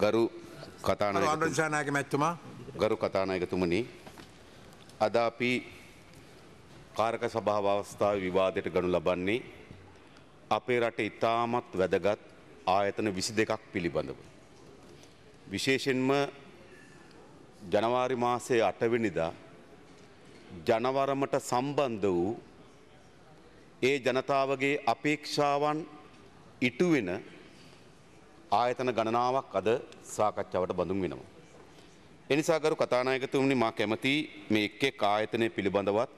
ගරු කතානායක මැත්තුමා ගරු කතානායකතුමනි අද අපි කාරක සභාව අවස්ථාව විවාදයට ගනු ලබන්නේ අපේ රට ඉතාමත් වැදගත් ආයතන විසි දෙකක් පිළිබඳව. විශේෂෙන්ම ජනවාරි මාසය අටවෙනිදා ජනවරමට සම්බන්ධ වූ ඒ ජනතාවගේ අපේක්ෂාවන් ඉටුවෙන ආයතන ගණනාවක් අද සාකච්ඡාවට බඳුන් වෙනවා. එනිසාගරු කතානායකතුමනි මා කැමති මේ එක්කෙක් ආයතනය පිළිබඳවත්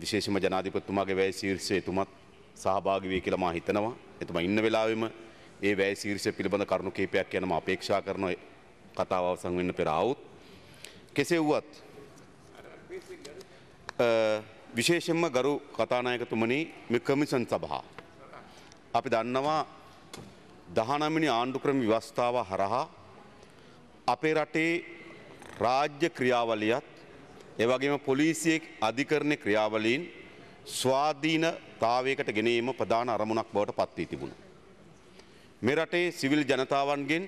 විශේෂම ජනාධිපත්තුමාගේ වැය ශීර්ෂයතුමත් සහභාගි වී කියලා මා හිතනවා. එතුමා ඉන්න වෙලාවෙම ඒ වැය ශීර්ෂය පිළිබඳ කරුණු කීපයක් යනම අපේක්ෂා කරන කතාව අවසන් වෙන්න පෙර ආවුත් කෙසේ වුවත් විශේෂෙන්ම ගරු කතානායකතුමනි මේ කමිෂන් සභා අපි දන්නවා දහනමිනි ආණ්ඩුක්‍රම ව්‍යවස්ථාව හරහා අපේ රටේ රාජ්‍ය ක්‍රියාවලියත් එවගේම පොලිසියෙක් අධිකරණ ක්‍රියාවලීන් ස්වාධීන තාවයකට ගෙනීම ප්‍රධාන අරමුණක් බවට පත්වී තිබුණ. මේ රටේ සිවිල් ජනතාවන්ගෙන්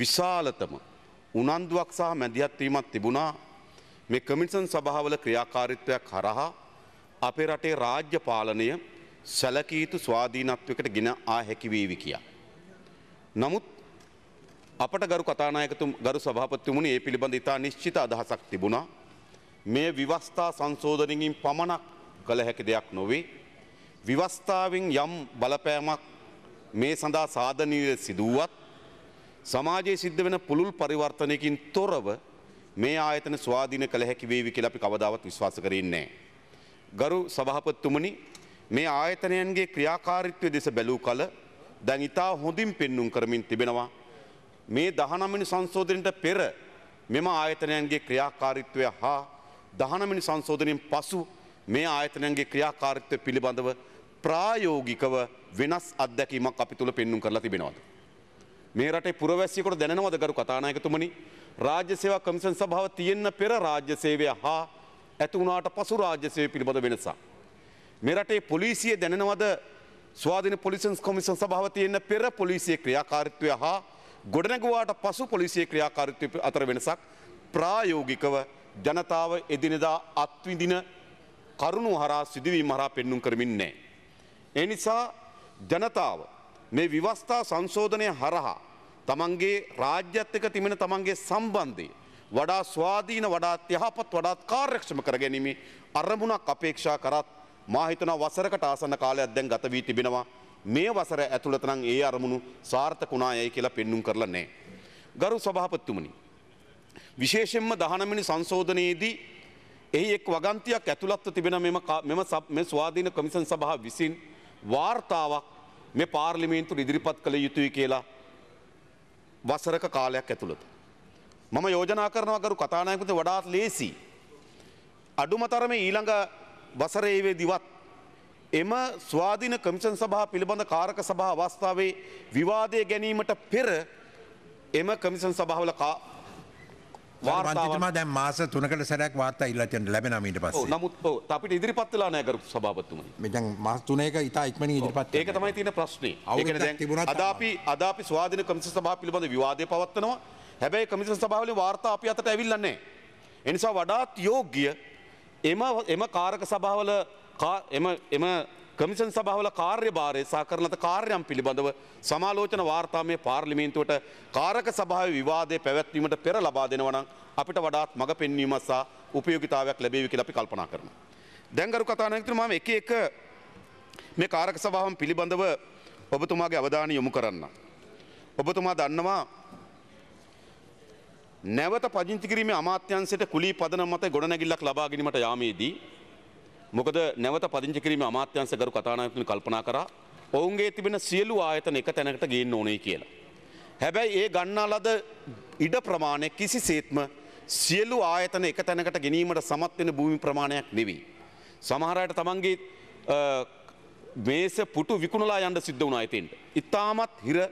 විශාලතම උනන්දුවක් සහ මැදිහත්වීමත් තිබුණා මේ කමිසන් සභාවල ක්‍රියාකාරිත්වයක් හරහා අපේ රටේ රාජ්‍ය පාලනය සැලකීතු ස්වාධීනත්වකට ගෙන ආ හැකිවේවි කියා. නමුත් අපට ගරු කතානායකතුම් ගරු සභාපත්තුමුණ ඒ පිළිබඳ ඉතා නිශ්චිත අදහසක් තිබුණා. මේ විවස්ථා සංශෝධනකින් පමණක් කළ හැකි දෙයක් නොවේ. විවස්ථාවෙන් යම් බලපෑමක් මේ සඳහා සාධනීය සිදුවත් සමාජයේ සිද්ධ වෙන පුළුල් පරිවර්තනයකින් තොරව මේ ආයතන ස්වාධීන කළ හැකි වේවි කියලා අපි කවදාවත් විශ්වාස කරන්නේ නැහැ. ගරු සභාපතිතුමනි මේ ආයතනයන්ගේ ක්‍රියාකාරීත්වය දෙස බැලූ කල දැන් ඉතා හොඳින් පෙන්නුම් කරමින් තිබෙනවා. මේ දහනමිනි සංශෝධනයට පෙර මෙම ආයතනයන්ගේ ක්‍රියාකාරීත්වය හා දහනමිනි සංශෝධනයෙන් පසු මේ ආයතනයන්ගේ ක්‍රියාකාරීත්වය පිළිබඳව ප්‍රායෝගිකව වෙනස් අත්දැකීමක් අපි තුළ පෙන්නුම් කරලා තිබෙනවාද. මේ රටේ පුරවැසියකට දැනනවද ගරු කතානායකතුමනි රාජ්‍ය සේවා කමිෂන් සභාව තියෙන්න පෙර රාජ්‍ය සේවය හා ඇති වුණාට පසු රාජ්‍ය සේවය පිළිබඳ වෙනසක්. මේ රටේ පොලිසිය දැනනවද ස්වාධන පොලිසන්ස් කොමිසන් සභාව තියෙන පෙර පොලිසිය ක්‍රියාකාරිත්වය හා ගොඩනැගවාට පසු පොලිසිය ක්‍රියාකාරිත්වය අතර වෙනසක් ප්‍රායෝගිකව ජනතාව එදිනෙදා අත්විඳින කරුණු හරා සිදුවීම හරා පෙන්නුම් කරමින්නේ. එනිසා ජනතාව මේ විවස්ථා සංශෝධනය හරහා තමන්ගේ රාජ්‍යත්ක තිමෙන තමන්ගේ සම්බන්ධය වඩා ස්වාධීන වඩාත් යහපත් වඩාත් කාර්යක්ෂම කර ගැනීම අරමුණක් අපේක්ෂා කරත් මා හිතනවා වසරකට ආසන්න කාලයක් දැන් ගත වී තිබෙනවා. මේ වසර ඇතුළත නම් ඒ අරමුණු සාර්ථකුණායයි කියලා පෙන්눔 කරලා නැහැ. ගරු සභාපතිතුමනි විශේෂයෙන්ම 19 වෙනි සංශෝධනයේදී එහි එක් වගන්තියක් ඇතුළත්ව තිබෙන මෙම මෙම මේ ස්වාධීන කොමිසන් සභාව විසින් වාර්තාවක් මේ පාර්ලිමේන්තුවට ඉදිරිපත් කළ යුතුයි කියලා වසරක කාලයක් ඇතුළත මම යෝජනා කරනවා ගරු කතානායකතුමනි වඩාත් ලේසි අඩුම තරමේ ඊළඟ වසරේවේදිවත් එම ස්වාධීන කමිෂන් සභා පිළිබඳ කාරක සභා අවස්ථාවේ විවාදය ගැනීමට පෙර එම කමිෂන් සභාවල වාර්තම දැ මාස තුනකට සැරක් වාර්තා ඉල්ලට ලැබෙනමට පස නමුත් අපිට ඉදිරිපත්වෙලා නෑකර සභාපත්තුම මෙ මස් තුනක ඉතා ඉක්මන ඉදිරිපත් ඒක තමයි තියෙන ප්‍රශ්නය තිබුණ අදාපි අදාපි ස්වාධන කමිස සභා පිළිබඳ විවාදය පවත්වනවා හැබැයි කමිස සභාවල වාර්තා අපි අතට ඇවිල්ලන්නේ. එනිසා වඩාත් යෝග්‍ය එම එම කාරක සභාවල එම කමිෂන් සභාවල කාර්යභාරය සාකරනත කාර්යම් පිළිබඳව සමාලෝචන වාර්තාමය පාර්ලිමේන්තුවට කාරක සභාව විවාදය පැවැත්වීමට පෙර ලබා දෙනවනම් අපිට වඩාත් මඟ පෙන්වීම සහ උපයෝගිතාවයක් ලැබේවි කියලා අපි කල්පනා කරනවා. දැන්ගරු කතා නැතිතුර මම එක එක මේ කාරක සභාවන් පිළිබඳව ඔබතුමාගේ අවධානය යොමු කරන්න. ඔබතුමා දන්නවා නැවත පදිංචි කිරීමේ අමාත්‍යංශයට කුලී පදනම මත ගොඩනැගිල්ලක් ලබා ගැනීමට යාමේදී මොකද නැවත පදිංචි කිරීමේ අමාත්‍යංශ ගරු කතානායකතුමනි කල්පනා කරා ඔවුන්ගේ තිබෙන සියලු ආයතන එක තැනකට ගේන්න ඕනේ කියලා. හැබැයි ඒ ගන්නා ලද ඉඩ ප්‍රමාණය කිසිසේත්ම සියලු ආයතන එක තැනකට ගැනීමට සමත් වෙන භූමි ප්‍රමාණයක් නෙවෙයි. සමහර අයට තමන්ගේ මේස පුටු විකුණලා යන්න සිද්ධ වුණා ඇතින්ට. ඉතාමත් හිර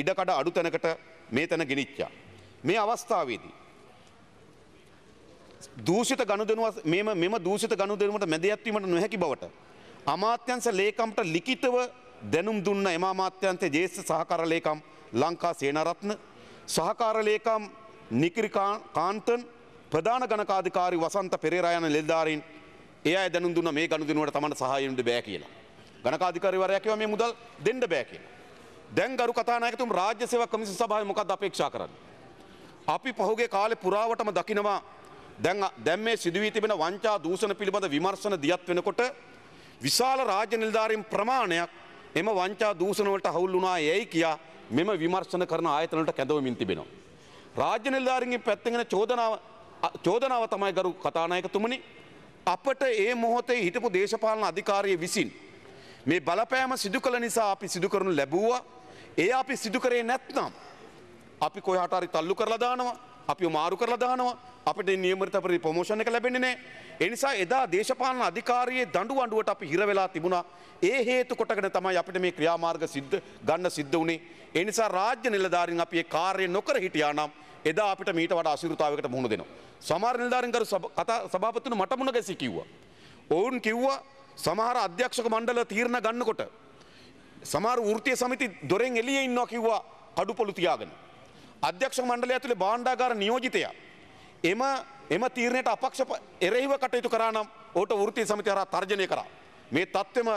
ඉඩකඩ අඩු තැනකට මේ තැන ගෙනිච්චා. මේ අවස්ථාවේදී. දූෂිත ගනුදෙනුව මෙම මෙම දූෂිත ගනුදෙනුවට මැදිහත්වීමට නොහැකි බවට අමාත්‍යංශ ලේකම්ට ලිඛිතව දැනුම් දුන්න එම අමාත්‍යංශයේ ජ්‍යෙෂ්ඨ සහකාර ලේකම් ලංකා සේනාරත්න සහකාර ලේකම් නිකිරි කාන්තන් ප්‍රධාන ගණකාධිකාරී වසන්ත පෙරේරා යන නිලධාරීන් ඒ අය දැනුම් දුන්න මේ ගනුදෙනුවට තමන්ට සහාය වෙන්න බෑ කියලා. ගණකාධිකාරීවරයා කිව්වා මේ මුදල් දෙන්න බෑ කියලා. දැන් ගරු කතානායකතුම රාජ්‍ය සේවා කොමිසම සභාවේ මොකක්ද අපේක්ෂා කරන්නේ? අපි පහුගේ කාලෙ පුරාවටම දකිනවා දැන් දැන් මේ සිදුවී තිබෙන වංචා දූෂණ පිළිබඳ විමර්ශන දියත් වෙනකොට විශාල රාජ්‍ය නිලධාරීන් ප්‍රමාණයක් එම වංචා දූෂණ වලට හවුල් වුණා යයි කියා මෙම විමර්ශන කරන ආයතන වලට කැඳවමින් තිබෙනවා. රාජ්‍ය නිලධාරීන්ගෙන් පැත්තෙන් චෝදනාව චෝදනාව තමයි ගරු කතානායකතුමනි අපට ඒ මොහොතේ හිටපු දේශපාලන අධිකාරිය විසින් මේ බලපෑම සිදු කළ නිසා අපි සිදු කරනු ලැබුවා ඒ අපි සිදු කරේ නැත්නම් අපි කොහට හරි තල්ලු කරලා දානවා අපි මාරු කරලා දානවා අපිට නියමරිත පරි ප්‍රමෝෂණ එක ලැබෙන්නේ නෑ. එනිසා එදා දේශපාලන අධිකාරයේ දඬු අඬුවට අපි හිර වෙලා තිබුණා. ඒ හේතු කොටගෙන තමයි අපිට මේ ක්‍රියාමාර්ග සිද්ධ ගන්න සිද්ධ වුණේ. ඒ නිසා රාජ්‍ය නිලධාරීන් අපි ඒ කාර්යය නොකර හිටියා නම් එදා අපිට මීට වඩා අසිරුතාවයකට මුහුණ දෙනවා. සමහර නිලධාරීන් කරු කතා සභාපතිතුමා මට මුණ ගැසී කිව්වා. ඔවුන් කිව්වා සමහර අධ්‍යක්ෂක මණ්ඩල තීරණ ගන්නකොට සමහර වෘත්තීය සමිති දොරෙන් එළියේ ඉන්නවා කිව්වා කඩුපළු තියාගෙන. අධ්‍යක්ෂ මණ්ඩලය ඇතුළේ භාණ්ඩාගාර නියෝජිතයා එම එම තීරණයට අපක්ෂ එරෙහිව කටයුතු කරා නම් ඕට වෘත්ති සමිතිය හරහා තර්ජනය කරා. මේ තත්ත්වෙම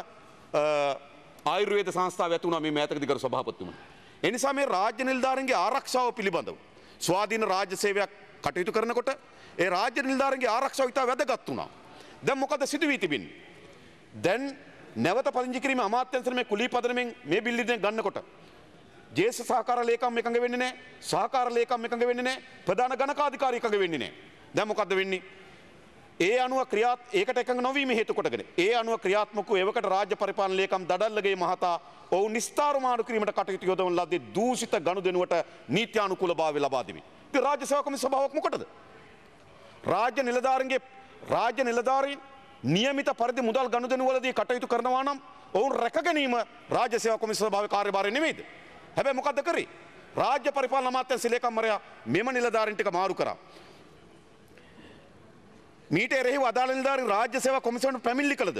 ආයුර්වේද සංස්ථාව ඇති වුණා මේ මෑතකදී කරු සභාපතිතුමනි. ඒ නිසා මේ රාජ්‍ය නිලධාරීන්ගේ ආරක්ෂාව පිළිබඳව ස්වාධීන රාජ්‍ය සේවයක් කටයුතු කරනකොට ඒ රාජ්‍ය නිලධාරීන්ගේ ආරක්ෂාව ඉතා වැදගත් වුණා. දැන් මොකද සිදු වී තිබෙන්නේ? දැන් නැවත පදිංචි කිරීම අමාත්‍යංශන මේ කුලී පදනමෙන් මේ බිල්ලිදෙන් ගන්නකොට ජේෂ සහකාර ලේකම් එකඟ වෙන්නේ නැහැ. සහකාර ලේකම් එකඟ වෙන්නේ නැහැ. ප්‍රධාන ගණකාධිකාරී එකඟ වෙන්නේ නැහැ. දැන් මොකද්ද වෙන්නේ? ඒ අනුව ක්‍රියාත් ඒකට එකඟ නොවීම හේතු කොටගෙන ඒ අනුව ක්‍රියාත්මක වූ එවකට රාජ්‍ය පරිපාලන ලේකම් දඩල්ලගේ මහතා ඔවුන් නිස්තාරමාණු කිරීමට කටයුතු යොදවන ලද්දේ දූෂිත ගනුදෙනුවට නීත්‍යානුකූලභාවය ලබා දෙමි. ඉතින් රාජ්‍ය සේවා කොමිසම සභාවක් මොකටද? රාජ්‍ය නිලධාරීන්ගේ රාජ්‍ය නිලධාරීන් නියමිත පරිදි මුදල් ගනුදෙනුවලදී කටයුතු කරනවා නම් ඔවුන් රැක ගැනීම රාජ්‍ය සේවා කොමිසම සභාවේ කාර්යභාරය නෙමෙයිද? හැබැ මොකද කරේ. රාජ්‍ය පරිපාල අමාත්‍යන් සිලේකම්මරයා මෙම නිලධාරින්ටික මාරු කරා. මීට එරෙහි අදාළ නිලධාරින් රාජ්‍ය සේවා කොමිසමට පැමිණිලි කළද.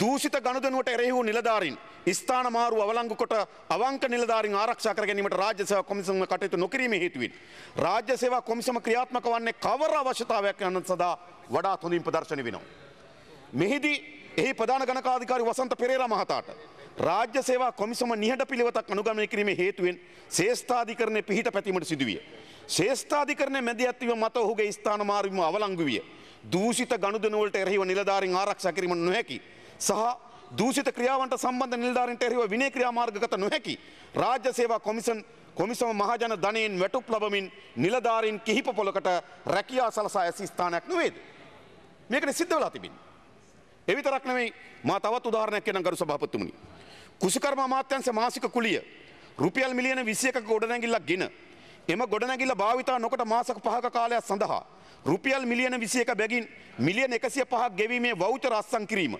දූෂිත ගණුදනුවට එරෙහි වූ නිලධාරින් ස්ථාන මාරු අවලංගු කොට අවංක නිලධාරින් ආරක්ෂා කර ගැනීමට රාජ්‍ය සේවා කොමිසම කටයුතු නොකිරීම හේතුවෙන් රාජ්‍ය සේවා කොමිසම ක්‍රියාත්මක වන්නේ කවර අවශ්‍යතාවයක් යන සඳහා වඩාත් හොඳින් ප්‍රදර්ශන වෙනවා. මෙහිදී එහි ප්‍රධාන ගණකාධිකාරි වසන්ත පෙරේරා මහතාට රාජ්‍ය සේවා කොමිසම නිහඬ පිළිවෙතක් අනුගමනය කිරීමේ හේතුවෙන් ශේෂ්ඨාධිකරණය පිහිට පැතීමට සිදුවිය. ශේෂ්ඨාධිකරණය මැද ඇත්වීම මත ඔහුගේ ස්ථාන මාරුවීම අවලංගු විය. දූෂිත ගනුදෙනුවලට එරෙහිව නිලධාරීන් ආරක්ෂා කිරීම නොහැකි සහ දූෂිත ක්‍රියාවන්ට සම්බන්ධ නිලධාරීන්ට එරෙහිව විනය ක්‍රියාමාර්ගගත නොහැකි රාජ්‍ය සේවා කොමිසම් කොමිසම මහජන ධනයෙන් වැටුප් ලබමින් නිලධාරීන් කිහිප පොලකට රැකියා සලසා ඇසි ස්ථානයක් නොවේද. මේකට සිද්ධ වෙලා තිබින්. එවිතරක් නෙවෙයි මා තවත් උදාහරණයක් කියනම් ගරු සභාපතිතුමනි. කුසිකර්ම අමාත්‍යංශ මාසික කුලිය රුපියල් මිලියන 21ක ගොඩනැගිල්ලක් ගෙන එම ගොඩනැගිල්ල භාවිතා නොකොට මාසක පහක කාලයක් සඳහා රුපියල් මිලියන 21ක බැගින් මිලියන 105ක් ගෙවීමේ වවුචර අත්සන් කිරීම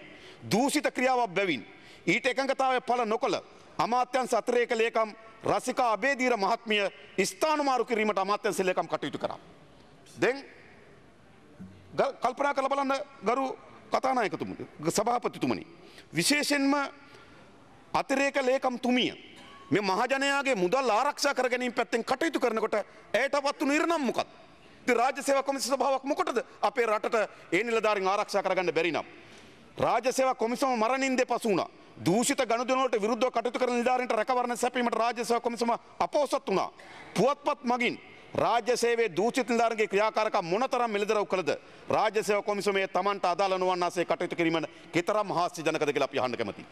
දූෂිත ක්‍රියාවක් බැවින් ඊට එකඟතාවය පළ නොකළ අමාත්‍යංශ අතරේක ලේකම් රසිකා අබේදීර මහත්මිය ස්ථානමාරු කිරීමට අමාත්‍යංශ ලේකම් කටයුතු කරා. දැන් කල්පනා කරලා බලන්න ගරු කතානායකතුමනි සභාපතිතුමනි විශේෂයෙන්ම අතිරේක ලේකම්තුමිය මේ මහජනයාගේ මුදල් ආරක්ෂා කර ගැනීම පැත්තෙන් කටයුතු කරනකොට ඇයට පත්තු නිර්නම් මොකක්ද? රාජ්‍ය සේවා කොමිසම ස්වභාවයක් මොකටද? අපේ රටට ඒ නිලධාරීන් ආරක්ෂා කරගන්න බැරි නම්. රාජ්‍ය සේවා කොමිසම මරණින් දෙපසු වුණා. දූෂිත ගණුදනවලට විරුද්ධව කටයුතු කරන නිලධාරීන්ට රැකවරණ සැපීමට රාජ්‍ය සේවා කොමිසම අපෝසත් වුණා. පුවත්පත් මගින් රාජ්‍ය සේවේ දූෂිත නිලධාරීන්ගේ ක්‍රියාකාරකම් මොනතරම් මෙලදරව් කළද රාජ්‍ය සේවා කොමිසමේ Tamanට අදාළ නොවන්නාසේ කටයුතු කිරීම කතරම් හාස්‍යජනකද කියලා අපි අහන්න කැමතියි.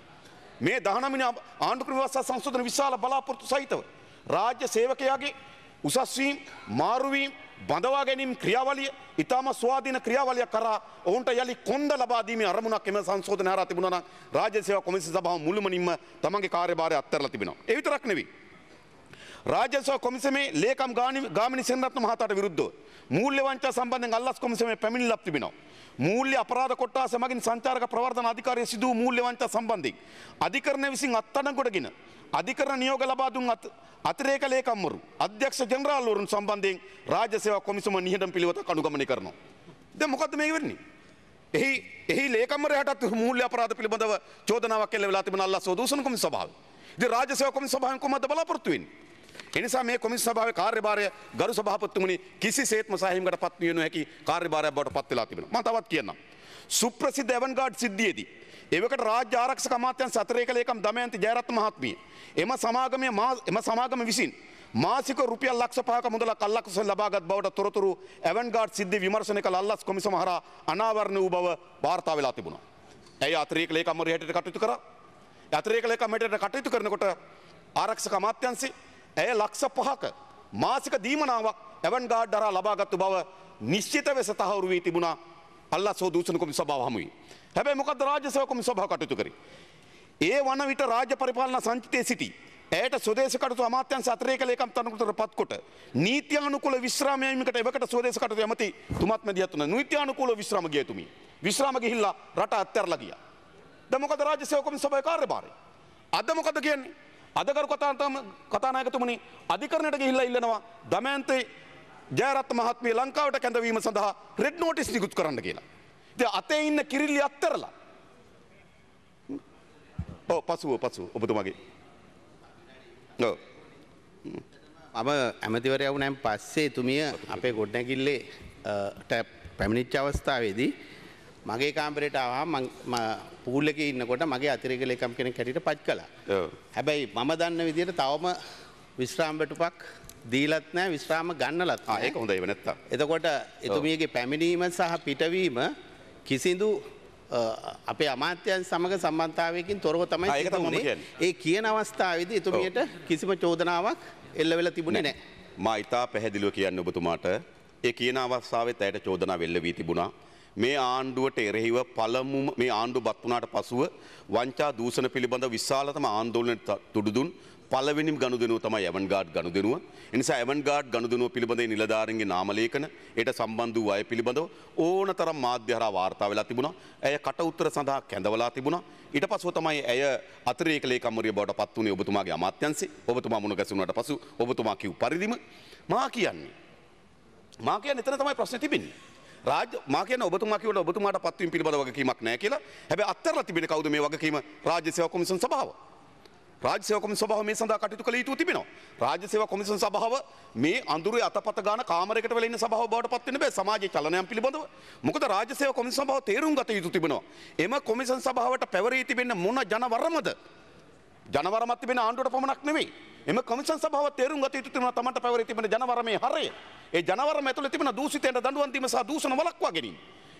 මේ 19 ආණ්ඩුක්‍රම ව්‍යවස්ථා සංශෝධන විශාල බලාපොරොත්තු සහිතව රාජ්‍ය සේවකයාගේ උසස් වීම මාරු වීම බඳවා ගැනීම ක්‍රියාවලිය ඉතාම ස්වාධීන ක්‍රියාවලිය කරා ඔවුන්ට යළි කොන්ද ලබා දීමේ අරමුණක් එම සංශෝධන හරහා තිබුණා නම් රාජ්‍ය සේවා කොමිසම සභාව මුළුමනින්ම තමන්ගේ කාර්යභාරය අත්හැරලා තිබෙනවා. ඒ විතරක් නෙවෙයි රාජ්‍යසව කොමිසමේ ලේකම් ගාමිනි සෙන්රත්න මහතාට විරුද්ධව මූල්‍ය වංචා සම්බන්ධයෙන් අල්ලස් කොමිසමේ පැමිණිලක් තිබෙනවා. මූල්‍ය අපරාධ කොට්ටාස මගින් සංචාරක ප්‍රවර්ධන අධිකාරිය සිදු වූ මූල්‍ය වංචා සම්බන්ධයෙන් අධිකරණය විසින් අත්අඩංගුවටගෙන අධිකරණ නියෝග ලබා දුන් අතිරේක ලේකම්වරු අධ්‍යක්ෂ ජෙනරාල්වරුන් සම්බන්ධයෙන් රාජ්‍ය සේවා කොමිසම නිහඬ පිළිවෙතක් අනුගමනය කරනවා. දැන් මොකද්ද මේ වෙන්නේ? එහි එහි ලේකම්වරයාටත් මූල්‍ය අපරාධ පිළිබඳව චෝදනාවක් එල්ල වෙලා තිබෙන අල්ලස් සෝදූසන කොමිසම සභාවේ. ඉතින් රාජ්‍ය සේවා කොමිසම සභාවෙන් කොහොමද බලාපොරොත්තු වෙන්නේ? එනිසා මේ කොමිස් සභාවේ කාර්යභාරය ගරු සභාපතිතුමනි කිසිසේත්ම සහයමකට පත් විය නොහැකි කාර්යභාරයක් බවට පත් වෙලා තිබෙනවා. මම තවත් කියන්නම්. සුප්‍රසිද්ධ එවන්ගාඩ් සිද්ධියේදී එවකට රාජ්‍ය ආරක්ෂක අමාත්‍යංශ සතරේ කළ එකම් දමයන්ති ජයරත්න මහත්මිය එම සමාගමේ එම සමාගම විසින් මාසික රුපියල් ලක්ෂ පහක මුදලක් අල්ලක්ස ලබාගත් බවට තොරතුරු එවන්ගාඩ් සිද්ධිය විමර්ශනය කළ අල්ලස් කොමිසම හරහා අනාවරණ වූ බව වාර්තා වෙලා තිබුණා. ඇය අතිරේක ලේකම්වරයා හැටියට කටයුතු කරා. අතිරේක ලේකම් හැටියට කටයුතු කරනකොට ආරක්ෂක අමාත්‍යංශේ ඇය ලක්ෂ පහක මාසික දීමනාවක් ඇවන් ගාඩ් දරා ලබාගත්තු බව නිශ්චිත වෙස තහවුරු වී තිබුණා අල්ලා සෝ දූෂණ කොමි සභාව හමුයි. හැබැයි මොකද රාජ්‍ය සේවා කොමි සභාව කටයුතු කරේ. ඒ වන විට රාජ්‍ය පරිපාලන සංචිතයේ සිටි ඇයට සුදේශ කටතු අමාත්‍යන් සතරේක ලේකම් තනකුතර පත්කොට නීතියානුකූල විශ්‍රාමයමකට එවකට සුදේශ කටතු ඇමති තුමත් මැදිහත්තුන නීතියානුකූල විශ්‍රාම ගියතුමි. විශ්‍රාම ගිහිල්ලා රට අත්හැරලා ගියා. දැන් මොකද රාජ්‍ය සේවකම සභාවේ කාර්යභාරය? අද මොකද කියන්නේ? අදකරු කතාතම කතානායකතුමනි අධිකරණයට ගිහිල්ලා ඉල්ලනවා දමයන්තේ ජයරත් මහත්මිය ලංකාවට කැඳවීම සඳහා රෙඩ් නෝටිස් නිකුත් කරන්න කියලා. ඉතින් අතේ ඉන්න කිරිල්ලි අත්තරලා. ඔව් පසුව පසුව ඔබතුමාගේ. ඔව්. මම ඇමතිවරයා වුණාන් පස්සේ තුමිය අපේ ගොඩනැගිල්ලේ පැමිණිච්ච අවස්ථාවේදී මගේ කාම්පරයට ආවාම මම පූල් එකේ ඉන්නකොට මගේ අතිරේක ලේකම් කෙනෙක් හැටියට පච් කළා. හැබැයි මම දන්න විදිහට තවම විශ්‍රාම බටුපක් දීලත් නැහැ විශ්‍රාම ගන්නලත් නැහැ. ඒක හොඳයි වෙනත්තා. එතකොට එතුමියගේ පැමිණීම සහ පිටවීම කිසිදු අපේ අමාත්‍යයන් සමඟ සම්බන්ධාවයකින් තොරව තමයි ඒක තමයි ඒ කියන අවස්ථාවේදී එතුමියට කිසිම චෝදනාවක් එල්ල වෙලා තිබුණේ නැහැ. මා ඉතා පැහැදිලිව කියන්න ඔබතුමාට ඒ කියන අවස්ථාවෙත් ඇයට චෝදනා වෙල්ල වී තිබුණා. මේ ආණ්ඩුවට එරෙහිව පළමුම මේ ආණ්ඩු බත් වුණාට පසුව වංචා දූෂණ පිළිබඳ විශාලතම ආන්දෝලනයට තුඩුදුන් පළවෙනිම ගනුදෙනුව තමයි ඇවන් ගාඩ් ගනුදෙනුව. එනිසා ඇවන් ගාඩ් ගනුදෙනුව පිළිබඳ නිලධාරීන්ගේ නාමලේඛන, ඒට සම්බන්ධ වූ අය පිළිබඳව ඕනතරම් මාධ්‍ය හරහා වාර්තා වෙලා තිබුණා. ඇය කට උත්තර සඳහා කැඳවලා තිබුණා. ඊට පසුව තමයි ඇය අතිරේක ලේකම්වරිය බවට පත් වුණේ ඔබතුමාගේ අමාත්‍යංශේ. ඔබතුමා මුණ ගැසුණාට පසු ඔබතුමා කිව් පරිදිම මා කියන්නේ මා කියන්නේ එතන තමයි ප්‍රශ්නේ තිබෙන්නේ. රාජ මාකන ඔබතුමාකිවට ඔබතුමාට පත්වීම පිළිබඳ වගකීමක් නෑ කියලා හැබ අත්තරලා තිබෙන කවුද මේ වගකීම රාජ්‍ය සේවා කොමිසන් සභාව. රාජ්‍ය සේවා කොමිසන් සභාව මේ සඳහා කටයුතු කළ යුතු තිබෙනවා. රාජ්‍ය සේවා කොමිසන් සභාව මේ අඳුරේ අතපත ගාන කාමරයකට වෙලා ඉන්න සභාව බවට පත් වෙන්න බෑ සමාජයේ චලනයන් පිළිබඳව. මොකද රාජ්‍ය සේවා කොමිසන් සභාව තේරුම් ගත යුතු තිබෙනවා. එම කොමිසන් සභාවට පැවරී තිබෙන මොන ජනවරමද ජනවරමත් තිබෙන ආණ්ඩුවට පමණක් නෙවෙයි. එම කොමිෂන් සභාව තේරුම් ගත යුතු තිබුණා තමන්ට පැවරී තිබෙන ජනවරමේ හරය. ඒ ජනවරම ඇතුළේ තිබෙන දූෂිතයන්ට දඬුවම් දීම සහ දූෂණ වළක්වා ගැනීම.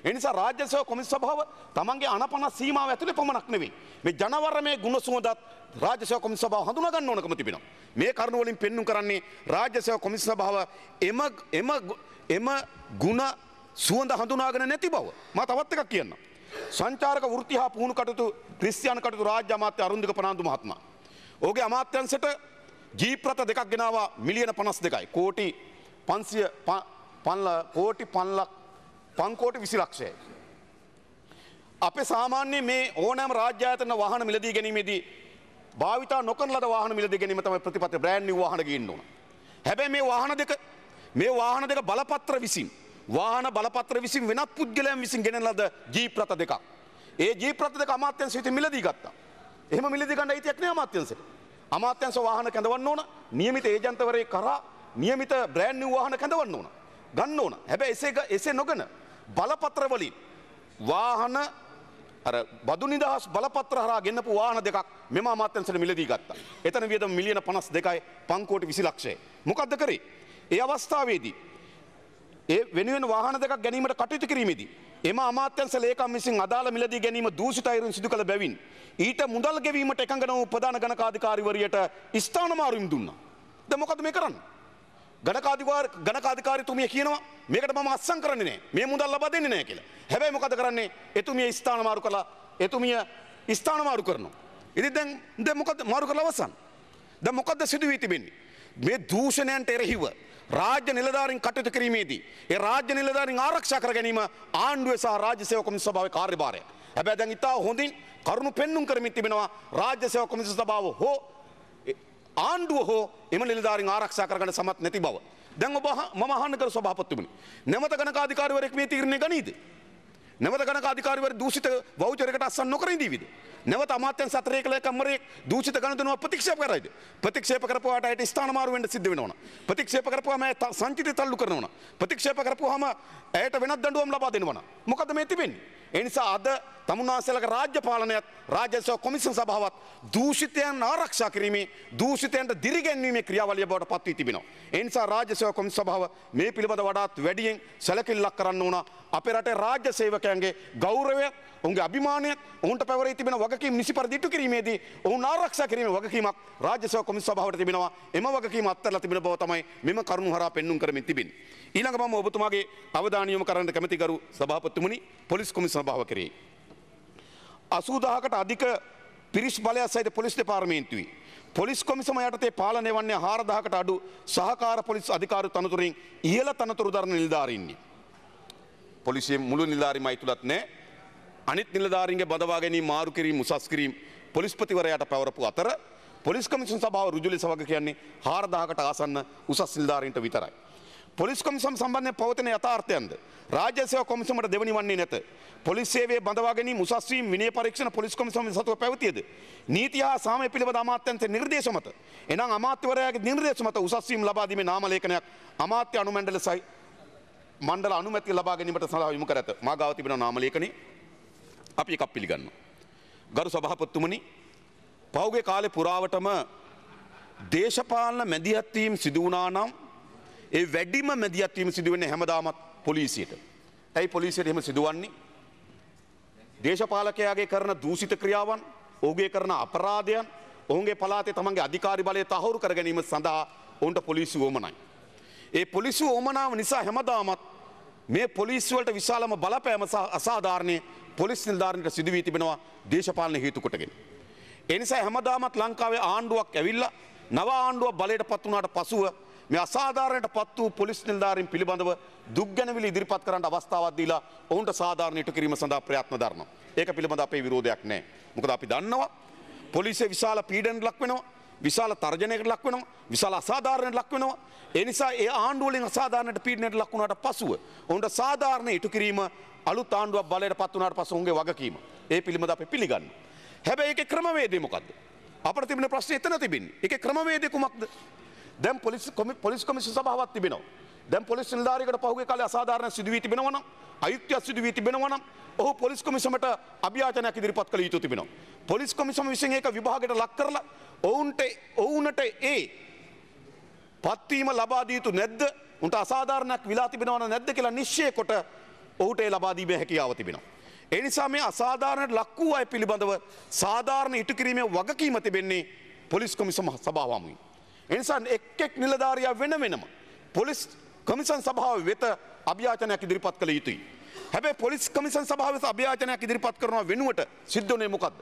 ඒ නිසා රාජ්‍ය සේවා කොමිෂන් සභාව තමන්ගේ අනපන සීමාව ඇතුළේ පමණක් නෙවෙයි. මේ ජනවරමේ ගුණ සුවඳත් රාජ්‍ය සේවා කොමිෂන් සභාව හඳුනා ගන්න ඕනකම තිබෙනවා. මේ කරුණ වලින් පෙන්눔 කරන්නේ රාජ්‍ය සේවා කොමිෂන් සභාව එම එම එම ගුණ සුවඳ හඳුනාගෙන නැති බව. මම තවත් එකක් කියන්නම්. සංචාරක වෘත්ති හා පුහුණු කටයුතු ක්‍රිස්තියානි කටයුතු රාජ්‍ය අමාත්‍ය අරුන්දික පනාන්දු මහත්මයා. ඔහුගේ අමාත්‍යංශයට ජීප් රථ දෙකක් ගෙනාවා මිලියන 52යි. කෝටි 500 පන්ල කෝටි 5 ලක් 5 කෝටි 20 ලක්ෂයයි. අපේ සාමාන්‍ය මේ ඕනෑම රාජ්‍ය ආයතන වාහන මිලදී ගැනීමේදී භාවිතා නොකරන ලද වාහන මිලදී ගැනීම තමයි ප්‍රතිපත්ති බ්‍රෑන්ඩ් නිව් වාහන ගින්න ඕන. හැබැයි මේ වාහන දෙක මේ වාහන දෙක බලපත්‍ර විසින් වාහන බලපත්‍ර විසින් වෙනත් පුද්ගලයන් විසින් ගෙනෙන ලද ජීප්‍රත දෙකක්. ඒ ජීප්‍රත දෙක අමාත්‍යංශ විසින් මිලදී ගත්තා. එහෙම මිලදී ගන්න අයිතියක් නෑ අමාත්‍යංශයට. අමාත්‍යංශ වාහන කැඳවන්න ඕන. නියමිත ඒජන්තවරයෙක් කරා නියමිත බ්‍රෑන්ඩ් නිව් වාහන කැඳවන්න ඕන. ගන්න ඕන. හැබැයි එසේ එසේ නොගන බලපත්‍ර වලින් වාහන අර බදු නිදහස් බලපත්‍ර හරහා ගෙන්නපු වාහන දෙකක් මෙම අමාත්‍යංශයට මිලදී ගත්තා. එතන වියදම මිලියන 52යි 5 කෝටි 20 ලක්ෂය. මොකද්ද කරේ? ඒ අවස්ථාවේදී ඒ වෙනුවෙන් වාහන දෙකක් ගැනීමට කටයුතු කිරීමේදී එම අමාත්‍යංශ ලේකම් විසින් අදාළ මිලදී ගැනීම දූෂිත අයුරින් සිදු කළ බැවින් ඊට මුදල් ගෙවීමට එකඟ වූ ප්‍රධාන ගණකාධිකාරිවරියට ස්ථාන මාරුම් දුන්නා. දැන් මොකද මේ කරන්නේ? ගණකාධිකාර ගණකාධිකාරිතුමිය කියනවා මේකට මම අත්සන් කරන්නේ නැහැ. මේ මුදල් ලබා දෙන්නේ නැහැ කියලා. හැබැයි මොකද කරන්නේ? එතුමිය ස්ථාන මාරු කළා. එතුමිය ස්ථාන මාරු කරනවා. ඉතින් දැන් දැන් මොකද මාරු කරලා අවසන්? දැන් මොකද්ද සිදුවී තිබෙන්නේ? මේ දූෂණයන්ට එරෙහිව රාජ්‍ය නිලධාරින් කටයුතු කිරීමේදී ඒ රාජ්‍ය නිලධාරින් ආරක්ෂා කර ගැනීම ආණ්ඩුවේ සහ රාජ්‍ය සේවක කොමිසම සභාවේ කාර්යභාරය. හැබැයි දැන් ඉතා හොඳින් කරුණු පෙන්눔 කරමින් තිබෙනවා රාජ්‍ය සේවක කොමිසම සභාව හෝ ආණ්ඩුව හෝ එම නිලධාරින් ආරක්ෂා කරගන්න සමත් නැති බව. දැන් ඔබ මම අහන්න කර සභාපතිතුමනි. නැමත ගණකාධිකාරිවරයෙක් මේ තීරණය ගනීද? නැවත ගණක අධිකාරිවර දූෂිත වෞචරයකට අත්සන් නොකර ඉඳීවිද? නැවත අමාත්‍යන් සතරේ කළ කම්මරේ දූෂිත ගණදනුව ප්‍රතික්ෂේප කරයිද? ප්‍රතික්ෂේප කරපුවාට ඇයට ස්ථාන මාරු වෙන්න සිද්ධ වෙනවන ะ. ප්‍රතික්ෂේප කරපුවාම ඇය සංචිත තල්ලු කරනවන ะ. ප්‍රතික්ෂේප කරපුවාම ඇයට වෙනත් දඬුවම් ලබා දෙනවන ะ. මොකද මේ තිබෙන්නේ? ඒ නිසා අද තමුන්වහන්සේලගේ රාජ්‍ය පාලනයත් රාජ්‍ය සේවා කොමිෂන් සභාවත් දූෂිතයන් ආරක්ෂා කිරීමේ දූෂිතයන්ට දිරිගැන්වීමේ ක්‍රියාවලිය බවට පත්වී තිබෙනවා. ඒ නිසා රාජ්‍ය සේවා කොමිෂන් සභාව මේ පිළිබඳ වඩාත් වැඩියෙන් සැලකිල්ලක් කරන්න ඕන අපේ රටේ රාජ්‍ය සේවකයන්ගේ ගෞරවය ඔවුන්ගේ අභිමානය ඔවුන්ට පැවරී තිබෙන වගකීම් නිසි පරිදි ඉටු කිරීමේදී ඔවුන් ආරක්ෂා කිරීමේ වගකීමක් රාජ්‍ය සේවා කොමිසම සභාවට තිබෙනවා. එම වගකීම අත්හැරලා තිබෙන බව තමයි මෙම කරුණු හරහා පෙන්눔 කරමින් තිබෙන්නේ. ඊළඟ මම ඔබතුමාගේ අවධානය යොමු කරන්න කැමැති ගරු සභාපතිතුමනි පොලිස් කොමිසම සභාව කෙරෙහි අසූදාහකට අධික පිරිස් බලයක් සහිත පොලිස් දෙපාර්තමේන්තුවයි. පොලිස් කොමිසම යටතේ පාලනය වන්නේ 4000කට අඩු සහකාර පොලිස් අධිකාරු තනතුරෙන් ඉහළ තනතුරු දරන නිලධාරීන්නි. පොලිසියේ මුළු නිලධාරීම ඇතුළත් නැහැ. අනිත් නිලධාරීන්ගේ බදවා ගැනීම මාරු කිරීම උසස් කිරීම පොලිස්පතිවරයාට පැවරපු අතර පොලිස් කොමිසම් සභාව රුජු ලෙස වග කියන්නේ 4000කට ආසන්න උසස් නිලධාරීන්ට විතරයි. පොලිස් කොමිසම් සම්බන්ධය පවතන යථාර්ථයන්ද. රාජ්‍ය සේවා කොමිසමට දෙවනි වන්නේ නැත. පොලිස් සේවයේ බඳවා ගැනීම උසස් වීම විනය පරීක්ෂණ පොලිස් කොමිසම සතුව පැවතියද. නීති හා සාමය පිළිබඳ අමාත්‍යන්තේ නිර්දේශ මත එනම් අමාත්‍යවරයාගේ නිර්දේශ මත උසස් වීම ලබා දීමේ නාම ලේඛනයක් අමාත්‍ය අනුමණ්ඩල සහි මණ්ඩල අනුමැතිය ලබා ගැනීමට සඳහා යොමු කර ඇත. මා ගාව තිබෙන නාම ලේඛනයේ අපි එකක් පිළිගන්නවා. ගරු සභාපතිතුමනි පහුගිය කාලේ පුරාවටම දේශපාලන මැදිහත්වීම් සිදු වුණා නම් ඒ වැඩිම මැදිහත්වීම සිදුවන්නේ හැමදාමත් පොලිසියට. ඇයි පොලිසියට එහෙම සිදුවන්නේ? දේශපාලකයාගේ කරන දූෂිත ක්‍රියාවන්, ඔහුගේ කරන අපරාධයන්, ඔහුගේ පලාතේ තමන්ගේ අධිකාරි බලය තහවුරු කර ගැනීම සඳහා ඔවුන්ට පොලිසිය උවමනයි. ඒ පොලිසිය උවමනාව නිසා හැමදාමත් මේ පොලිසිවලට විශාලම බලපෑම අසාධාරණය පොලිස් නිල්ධාරණයට සිදුවී තිබෙනවා දේශපාලන හේතු කොටගෙන. එනිසා හැමදාමත් ලංකාවේ ආණ්ඩුවක් ඇවිල්ලා නව ආණ්ඩුවක් බලයට පත් වුණාට පසුව මේ අසාධාරණයට පත් වූ පොලිස් නිලධාරීන් පිළිබඳව දුක්ගැනවිලි ඉදිරිපත් කරන්න අවස්ථාවක් දීලා ඔවුන්ට සාධාරණීට කිරීම සඳහා ප්‍රයත්න දරනවා. ඒක පිළිබඳ අපේ විරෝධයක් නැහැ. මොකද අපි දන්නවා පොලිසිය විශාල පීඩනයට ලක් වෙනවා. විශාල තර්ජනයකට ලක් වෙනවා. විශාල අසාධාරණයට ලක් වෙනවා. ඒ නිසා ඒ ආණ්ඩුව වලින් අසාධාරණයට පීඩනයට ලක් වුණාට පසුව ඔවුන්ට සාධාරණ ඉටු කිරීම අලුත් ආණ්ඩුවක් බලයට පත් වුණාට පසු ඔවුන්ගේ වගකීම. ඒ පිළිබඳ අපි පිළිගන්නවා. හැබැයි ඒකේ ක්‍රමවේදය මොකද්ද? අපට තිබෙන ප්‍රශ්නේ එතන තිබෙන්නේ. ඒකේ ක්‍රමවේදය කුමක්ද? දැම් පොලිස් පොලිස් කොමිසි සභාවක් තිබෙනවා. දැම් පොලිස් නිලධාරීකට පහුගිය කාලේ අසාධාරණ සිදුවී තිබෙනවා නම් අයුක්තියක් සිදුවී තිබෙනවා නම් ඔහු පොලිස් කොමිසමට අභියාචනයක් ඉදිරිපත් කළ යුතු තිබෙනවා. පොලිස් කොමිසම විසින් ඒක විභාගයට ලක් කරලා ඔවුන්ට ඔවුනට ඒ පත්වීම ලබා දිය යුතු නැද්ද? උන්ට අසාධාරණයක් විලා තිබෙනවද නැද්ද කියලා නිශ්චය කොට ඔහුට ඒ ලබා දීමේ හැකියාව තිබෙනවා. ඒ නිසා මේ අසාධාරණයට ලක් වූ අය පිළිබඳව සාධාරණ ඉටු කිරීමේ වගකීම තිබෙන්නේ පොලිස් කොමිසම සභාවමයි. එනිසන් එක් එක් නිලධාරයා වෙන වෙනම පොලිස් කමිසන් සභාව වෙත අභ්‍යාචනයක් ඉදිරිපත් කළ යුතුයි. හැබැයි පොලිස් කමිසන් සභාව වෙත අභ්‍යාචනයක් ඉදිරිපත් කරනවා වෙනුවට සිද්ධුනේ මොකද්ද?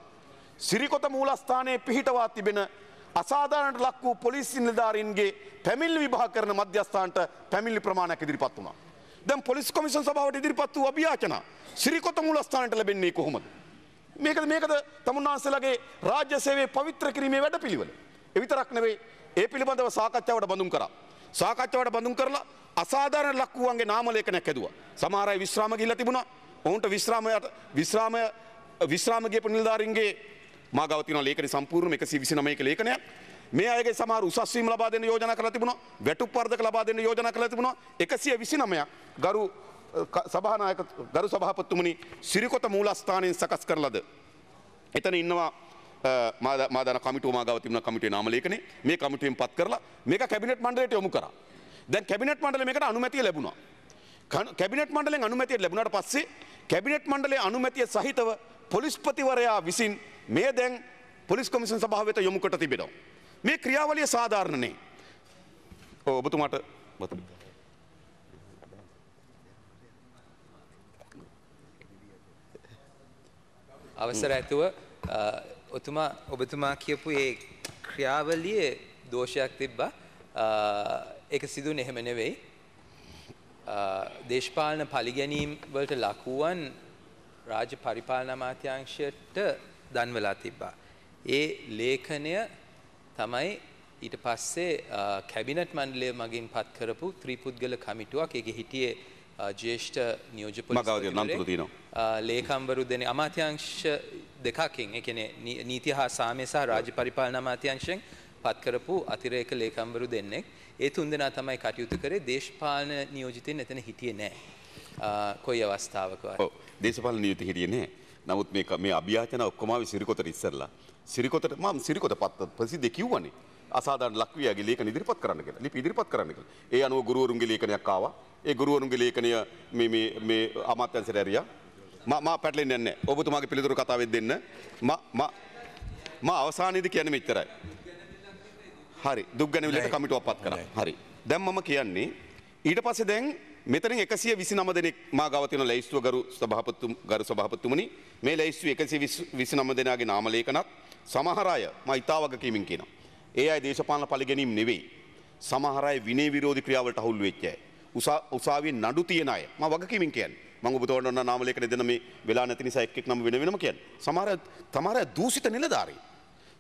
සිරිකොත මූලස්ථානයේ පිහිටවා තිබෙන අසාධාරණට ලක් වූ පොලිසි නිලධාරීන්ගේ පැමිණිලි විභාග කරන මධ්‍යස්ථානට පැමිණිලි ප්‍රමාණයක් ඉදිරිපත් වුණා. දැන් පොලිස් කොමිසන් සභාවට ඉදිරිපත් වූ අභියාචන සිරිකොත මූලස්ථානයට ලැබෙන්නේ කොහොමද? මේකද මේකද තමුන්නාන්සේලාගේ රාජ්‍ය සේවයේ පවිත්‍ර කිරීමේ වැඩපිළිවෙල. ඒ විතරක් නෙවෙයි ඒ පිළිබඳව සාකච්ඡාවට බඳුන් කරා. සාකච්ඡාවට බඳුන් කරලා අසාධාරණ ලක්කුවන්ගේ නාමලේඛනයක් ඇදුවා. සමහර අය විශ්‍රාම ගිහිල්ලා තිබුණා. ඔවුන්ට විශ්‍රාමයට විශ්‍රාම විශ්‍රාම ගියපු නිලධාරීන්ගේ මාගව තියෙන ලේඛනයේ සම්පූර්ණ 129ක ලේඛනයක්. මේ අයගේ සමහර උසස් වීම ලබා දෙන්න යෝජනා කරලා තිබුණා. වැටුප් වර්ධක ලබා දෙන්න යෝජනා කරලා තිබුණා. 129ක් ගරු සභානායක ගරු සභාපතිතුමනි සිරිකොත මූලස්ථානයෙන් සකස් කරලද. එතන ඉන්නවා Uh, මාදන කමිටුව මාගව තිබුණ කමිටේ නාමලේකනේ මේ කමිටුවෙන් පත් කරලා මේක කැබිනට් මණ්ඩලයට යොමු කරා. දැන් කැබිනට් මණ්ඩලය මේකට අනුමැතිය ලැබුණා. කැබිනට් මණ්ඩලයෙන් අනුමැතිය ලැබුණාට පස්සේ කැබිනට් මණ්ඩලයේ අනුමැතිය සහිතව පොලිස්පතිවරයා විසින් මේ දැන් පොලිස් කොමිෂන් සභාව වෙත යොමු කොට තිබෙනවා. මේ ක්‍රියාවලිය සාධාරණ නේ. ඔබතුමාට බතුමි. අවසර ඇතුව ඔතුමා ඔබතුමා කියපු ඒ ක්‍රියාවලියේ දෝෂයක් තිබ්බා ඒක සිදුවන්නේ එහෙම නෙවෙයි දේශපාලන පරිගැනීම් වලට ලකුවන් රාජ්‍ය පරිපාලන අමාත්‍යාංශයට දන් වෙලා තිබ්බා ඒ ලේඛනය තමයි ඊට පස්සේ කැබිනට් මණ්ඩලය මගින් පත් කරපු ත්‍රිපුද්ගල කමිටුවක් ඒකේ හිටියේ ජේෂ්ඨ නියෝජ මගවගේ ලේකම්වරු දෙන අමාත්‍යංශ දෙකකින් එකන නීති හා සාමය සහ රාජ පරිපාලන අමාත්‍යංශයෙන් පත්කරපු අතිරේක ලේකම්වරු දෙන්නෙක් ඒ තුන් දෙනා තමයි කටයුතු කරේ දේශපාලන නියෝජිතයෙන් එතන හිටිය නෑ කොයි අවස්ථාවක දේශපාල නියති හිටිය නෑ නමුත් මේ මේ අභ්‍යාචන ඔක්කොමාව සිරිකොතට ඉස්සරලා සිරිකොතට මම සිරිකොට පත් ප්‍රසිද්ධ කිව්වනේ අසාධාරණ ලක්වියගේ ලේඛන ඉදිරිපත් කරන්න කියලා ලිපි ඉදිරිපත් කරන්න කියලා ඒ අනුව ගුරුවරුන්ගේ ලේඛනයක් ආවා ඒ ගුරුවරුන්ගේ ලේඛනය මේ මේ මේ අමාත්‍යංශයට ඇරියා. මම මම පැටලෙන්නේ නැහැ. ඔබතුමාගේ පිළිතුරු කතාවෙත් දෙන්න. මම මම මම අවසානයේදී කියන්නේ මෙච්චරයි. හරි. දුක් ගැන විලට කමිටුවක් පත් කරා. හරි. දැන් මම කියන්නේ ඊට පස්සේ දැන් මෙතනින් එකසිය විසි නම දෙනෙක් මා ගවතින ලැයිස්තුව ගරු සභාපත්තු ගරු සභාපත්තුමනි මේ ලැයිස්තු එකසි විසි නම දෙනාගේ නාමලේකනත් සමහරය ම ඉතා වගකීමින් කියන. ඒ අයි දේශපාලන පලිගැනීම් නෙවෙයි. සමහරයි විනේ විරෝධි ක්‍රියාවට හුල් වෙච්චයි. උසාවිය නඩු තියෙන අය ම වගකිමින් කියන් මං ඔබතවට ඔන්න නාමලේකන දෙන මේ වෙලා නැති නිසා එක්ෙක් නම් වෙන වෙනම කියන් සමහර තමර දූෂිත නිලධාරී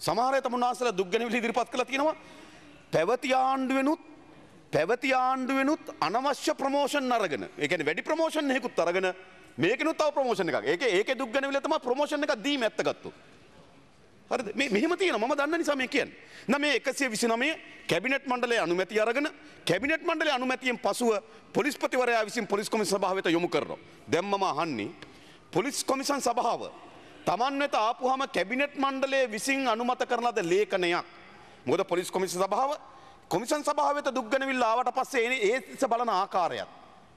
සමහර තම නාසල දුක්ගැනවිලි ඉදිරිපත් කළ තියෙනවා පැවති ආණ්ඩුවෙනුත් පැවති ආණ්ඩුවෙනුත් අනවශ්‍ය ප්‍රමෝෂන් අරගෙන එකන වැඩි ප්‍රමෝෂන් යෙකුත් අරගෙන මේකනුත් තව ප්‍රමෝෂණ එක ඒක ඒක දුක්ගැනවිල තම ප්‍රමෝෂණ එක දී ඇත්තගත්තු හරද මෙහම තියන ම දන්න නිසා මේ කියන්. නම මේ එකසේ විසිනමේ කැබිනට් මණ්ඩලේ අනුමැති අරගෙන කැබිනට් මණ්ඩලේ අනුමැතියෙන් පසුව පොලිස්පතිවරයා විසින් පොලිස් කොමිස සභාවත යොමු කරනවා. දැම්මම අහන්නේ පොලිස් කොමිසන් සභාව තමන් වෙත ආපුහම කැබිනට් මණ්ඩලේ විසින් අනුමත කරන ලද ලේඛනයක්. මොකද පොලිස් කොමිසන් සභාව කොමිසන් සභාවත දුක්ගනවිල්ල ආවට පස්සේ එනේ ඒ තිස්ස බලන ආකාරයක්.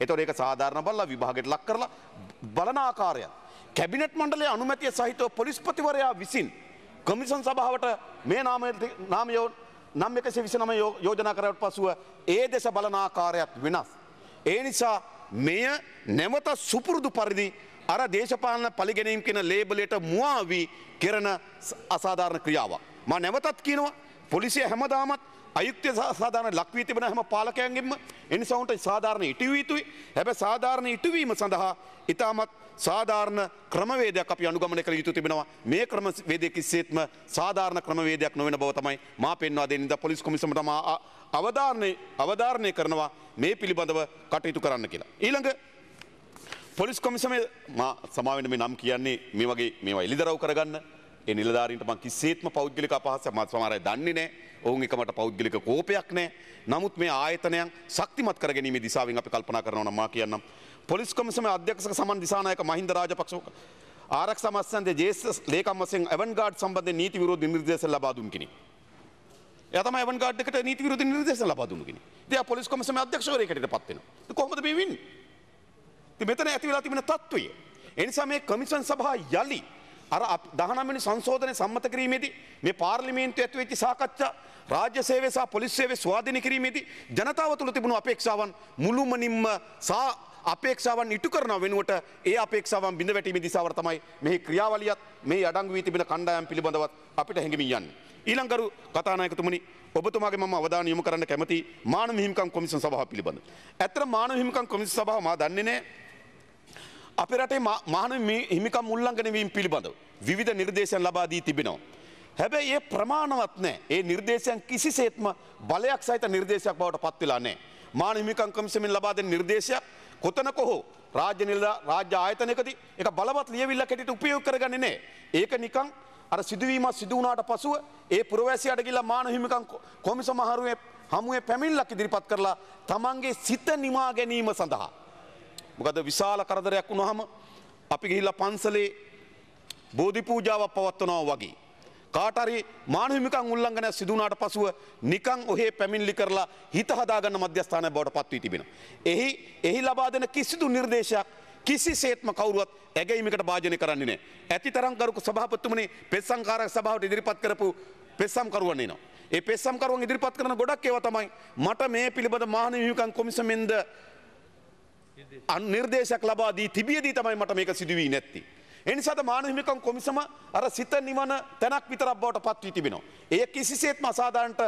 එතකොට ඒක සාධාරණ බලලා විභාගයට ලක් කරලා බලන ආකාරයක්. කැබිනට් මණ්ඩලේ අනුමැතිය සහිතව පොලිස්පතිවරයා විසින් කොමිසන් සභාවට මේ නාමයෝ නම් එකසේ විසනම යෝජනා කරට පසුව ඒ දෙස බලනාකාරයක් වෙනස්. ඒ නිසා මෙය නැවත සුපුරුදු පරිදි අර දේශපාලන පලිගැනීම් කියෙන ලේබලට මවාවී කෙරන අසාධාරණ ක්‍රියාව. ම නැවතත් කියනවා පොලිසිය හැමදාමත් අයුක්්‍ය සාධාන ලක්වී තිබෙන හැම පාලකයන්ගෙන්ම එනිසවුන්ට සාධාරණ ඉටවීතුයි හැබ සාධාරණ ඉටවීම සඳහා ඉතාමත් සාධාරණ ක්‍රමවේදයක් අපි අනුගමනය කළ යුතු තිබෙනවා මේ ක්‍රම වේදය කිසිසේත්ම සාධාරණ ක්‍රමවේදයක් නොවන බව තමයි මා පෙන්වා දෙන්නේ ඉඳ පොලිස් කොමිසමට මා අවධාරණය අවධාරණය කරනවා මේ පිළිබඳව කටයුතු කරන්න කියලා ඊළඟ පොලිස් කොමිසමේ මා සමාවෙන මේ නම් කියන්නේ මේ වගේ මේවා එළිදරව් කරගන්න ඒ නිලධාරීන්ට මම කිසිත්ම පෞද්ගලික අපහාසයක් මම සමහරවයි දන්නේ නැහැ. ඔවුන් එක මට පෞද්ගලික කෝපයක් නැහැ. නමුත් මේ ආයතනයන් ශක්තිමත් කර ගැනීමේ දිශාවෙන් අපි කල්පනා කරනවා නම් මා කියන්නම්. පොලිස් කොමිසමේ අධ්‍යක්ෂක සමන් දිසානායක මහින්ද රාජපක්ෂ ආරක්ෂ අමාත්‍යාංශයේ ජේෂ්ඨ ලේකම් වශයෙන් එවන්ගාඩ් සම්බන්ධයෙන් නීති විරෝධී නිර්දේශ ලබා දුන් කෙනෙක්. එයා තමයි එවන්ගාඩ් එකට නීති විරෝධී නිර්දේශ ලබා දුන් කෙනෙක්. ඉතින් ආ පොලිස් කොමිසමේ අධ්‍යක්ෂවරයෙකුට පත් වෙනවා. ඉතින් කොහොමද මේ වෙන්නේ? ඉතින් මෙතන ඇති වෙලා තිබෙන තත්ත්වය. ඒ නිසා මේ කොමිෂන් සභාව යලි අර දහනමනි සංශෝධනය සම්මත කිරීමේදී මේ පාර්ලිමේන්තු ඇත්වෙච්චි සාකච්ඡා රාජ්‍ය සේවේ සහ පොලිස් සේවේ ස්වාධීන කිරීමේදී ජනතාව තුළ තිබුණු අපේක්ෂාවන් මුළුමනින්ම සා අපේක්ෂාවන් ඉටු කරන වෙනුවට ඒ අපේක්ෂාවන් බිඳ වැටීමේ දිසාවට තමයි මේ ක්‍රියාවලියත් මේ අඩංගු වී තිබෙන කණ්ඩායම් පිළිබඳවත් අපිට හැඟමින් යන්නේ. ඊළඟරු කතානායකතුමනි ඔබතුමාගේ මම අවධානය යොමු කරන්න කැමති මානව හිමිකම් කොමිෂන් සභාව පිළිබඳ. ඇත්තට මානව හිමිකම් කොමිෂන් සභාව මා දන්නේ නැහැ. අප රටේ මානව හිමිකම් උල්ලංඝනය වීම පිළිබඳව විවිධ නිර්දේශයන් ලබා දී තිබෙනවා. හැබැයි ඒ ප්‍රමාණවත් නැහැ. ඒ නිර්දේශයන් කිසිසේත්ම බලයක් සහිත නිර්දේශයක් බවට පත් වෙලා නැහැ. මානව හිමිකම් කමිසමෙන් ලබා දෙන නිර්දේශයක් කොතනක හෝ රාජ්‍ය නිලදා රාජ්‍ය ආයතනයකදී ඒක බලවත් ලියවිල්ලක් හැටියට උපයෝග කරගන්නේ නැහැ. ඒක නිකන් අර සිදුවීමක් සිදු වුණාට පසුව ඒ පුරවැසියාට ගිහිල්ලා මානව හිමිකම් කොමිසම හමුවේ පැමිණිල්ලක් ඉදිරිපත් කරලා තමන්ගේ සිත නිමා ගැනීම සඳහා මොකද විශාල කරදරයක් වුණහම අපි ගිහිල්ලා පන්සලේ බෝධි පූජාවක් පවත්වනවා වගේ. කාටරි මානහිමිකං උල්ලංඝනය සිදුනාට පසුව නිකං ඔහේ පැමිණිලි කරලා හිත හදාගන්න මධ්‍යස්ථානය බවට පත්වී තිබෙන. එහි එහි ලබා දෙන කිසිදු නිර්දේශයක් කිසි සේත්ම කවරුවත් ඇගැීමකට භාජනය කරන්නේ නෑ. ඇති තරම් ගරුකු සභාපත්තුමනේ පෙස්සංකාරක් සභාවට ඉදිරිපත් කරපු පෙස්සම්කරුවන්නේ නවා. ඒ පෙස්සම්කරුවන් ඉදිරිපත් කරන ගොඩක් ඒව තමයි මට මේ පිළිබඳ මානහිමිකං කොමිසමෙන්ද අන් නිර්දේශයක් ලබාදී තිබියදී තමයි මට මේක සිදුවී නැත්ති. එනිසාද මානහිමිකම් කොමිසම අර සිත නිවන තැනක් විතරක් බවට පත් වී තිබෙනවා. ඒ කිසිසේත්ම අසාධාරණට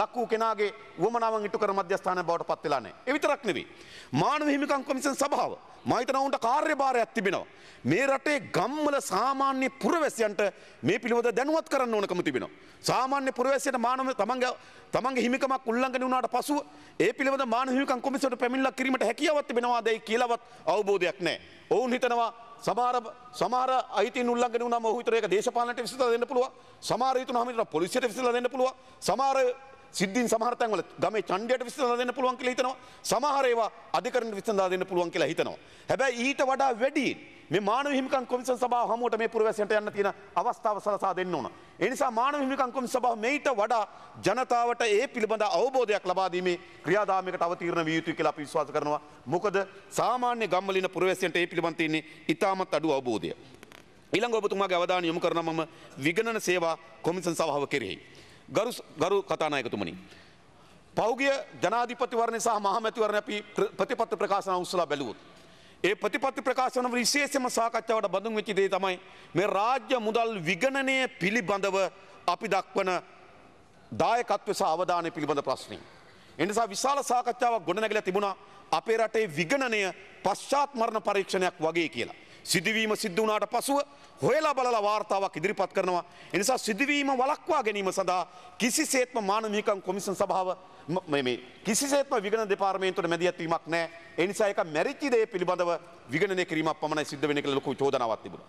ලක් වූ කෙනාගේ වමනාවන් ඉටු කර මධ්‍යස්ථාන බවට පත් වෙලා නැහැ. ඒ විතරක් නෙවෙයි. මානව හිමිකම් කොමිසම් සභාව මම හිතනවා උන්ට කාර්යභාරයක් තිබෙනවා. මේ රටේ ගම්වල සාමාන්‍ය පුරවැසියන්ට මේ පිළිවෙත දැනුවත් කරන්න ඕනකම තිබෙනවා. සාමාන්‍ය පුරවැසියට මානව තමන්ගේ තමන්ගේ හිමිකමක් උල්ලංඝනය වුණාට පසුව ඒ පිළිවෙත මානව හිමිකම් කොමිසමට පැමිණිලා කිරීමට හැකියාවක් තිබෙනවාදයි කියලාවත් අවබෝධයක් නැහැ. ඔවුන් හිතනවා සමාර සමාර අයිති උල්ලංඝනය වුණාම ඔහු විතර ඒක දේශපාලනට විසඳලා දෙන්න පුළුවන්. සමාර යුතුය නම් හිතනවා පොලිසියට විසඳලා දෙන්න පුළුවන්. සමාර සිද්ධීන් සමහර තැන්වල ගමේ ඡණ්ඩයට විසඳලා දෙන්න පුළුවන් කියලා හිතනවා. සමහර ඒවා අධිකරණයට විසඳලා දෙන්න පුළුවන් කියලා හිතනවා. හැබැයි ඊට වඩා වැඩි මේ මානව හිමිකම් කොමිසම් සභාව හමුවට මේ පුරවැසියන්ට යන්න තියෙන අවස්ථාව සලසා දෙන්න ඕන. ඒ නිසා මානව හිමිකම් කොමිසම් සභාව මේට වඩා ජනතාවට ඒ පිළිබඳ අවබෝධයක් ලබා දීමේ ක්‍රියාදාමයකට අවතීර්ණ විය යුතුයි කියලා අපි විශ්වාස කරනවා. මොකද සාමාන්‍ය ගම්වල ඉන්න පුරවැසියන්ට ඒ පිළිබඳ තියෙන ඉතාමත් අඩු අවබෝධය. ඊළඟ ඔබතුමාගේ අවධානය යොමු කරන මම විගණන සේවා කොමිසම් සභාව කෙරෙහි. ගරු ගරු කතානායකතුමනි පෞගිය ජනාධිපතිවරණය සහ මහමැතිවරණ අපි ප්‍රතිපත්ති ප්‍රකාශන උස්සලා බැලුවොත් ඒ ප්‍රතිපත්ති ප්‍රකාශන විශේෂම සාකච්ඡාවට බඳුන් වෙච්චි දේ තමයි මේ රාජ්‍ය මුදල් විගණනය පිළිබඳව අපි දක්වන දායකත්ව සහ අවධානය පිළිබඳ ප්‍රශ්නය. එනිසා විශාල සාකච්ඡාවක් ගොඩනැගිලා තිබුණා අපේ රටේ විගණනය පශ්චාත් මරණ පරීක්ෂණයක් වගේ කියලා. සිදුවීම සිද්ධ වනාට පසුව හොයලා බලලා වාර්තාවක් ඉදිරිපත් කරනවා. එනිසා සිදුවීම වලක්වා ගැනීම සඳහා කිසිසේත්ම මානමිකම් කොමිසන් සභාව කිසිසේත්ම විගණ දෙපාර්මේන්තුවට මැදිහත්වීමක් නෑ. එනිසා එක මැරිච්චි දේ පිළිබඳව විගණනය කිරීමක් පමණයි සිද්ධ වෙන කියලා ලොකු චෝදනාවක් තිබුණා.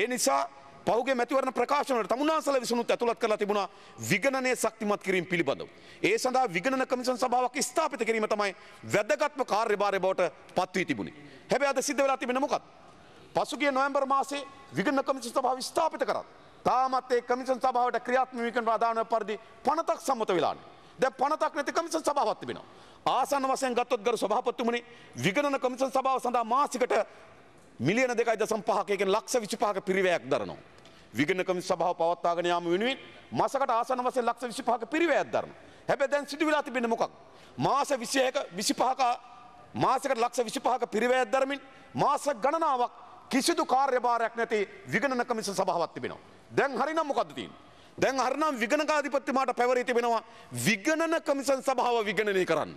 ඒ නිසා පහුගේ මැතිවරණ ප්‍රකාශනට තමුණනාසල විසුණුත් ඇතුළත් කරලා තිබුණා විගණනය ශක්තිමත් කිරීම පිළිබඳව. ඒ සඳහා විගණන කමිසන් සභාවක් ස්ථාපිත කිරීම තමයි වැදගත්ම කාර්යභාරය බවට පත්වී තිබුණේ. හැබැයි අද සිද්ධ වෙලා තිබෙන මොකක්ද? පසුගේ නොවැම්බර් මාසේ විගන්න කමිසන් සභාව ස්ථාපිත කරත්. තාමත් ඒ කමිසන් සභාවට ක්‍රියාත්මකන ආදාන පරිදි පනතක් සම්මත වෙලාන. දැ පනතක් නැති කමිසන් සභාවත් තිබෙන. ආසන වසයෙන් ගත්තොත් ගරු සභාපත්තුමනි විගණන කමිසන් සභාව සඳහා මාසිකට මිලියන දෙකයි දසම් පහකයකින් ලක්ෂ විචිපාක පිරිවයක් දරනවා. විගණ කමිස සභාව පවත්වාගෙන යාම වෙනුවෙන් මසකට ආසන වසයෙන් ලක්ෂ විචිපාක පිරිවයක් දරනවා. හැබැ දැන් සිදුවෙලා තිබෙන මොකක්. මාස විසියක විසිපහක මාසකට ලක්ෂ විසිපහක පිරිවයක් දරමින් මාස ගණනාවක් කිසිදු කාර්යභාරයක් නැති විගණන කමිස සභාවක් තිබෙනවා. දැන් හරිනම් මොකද්ද තියෙන්නේ? දැන් හරිනම් විගණකාධිපතිමාට පැවරී තිබෙනවා විගණන කමිසන් සභාව විගණනය කරන්න.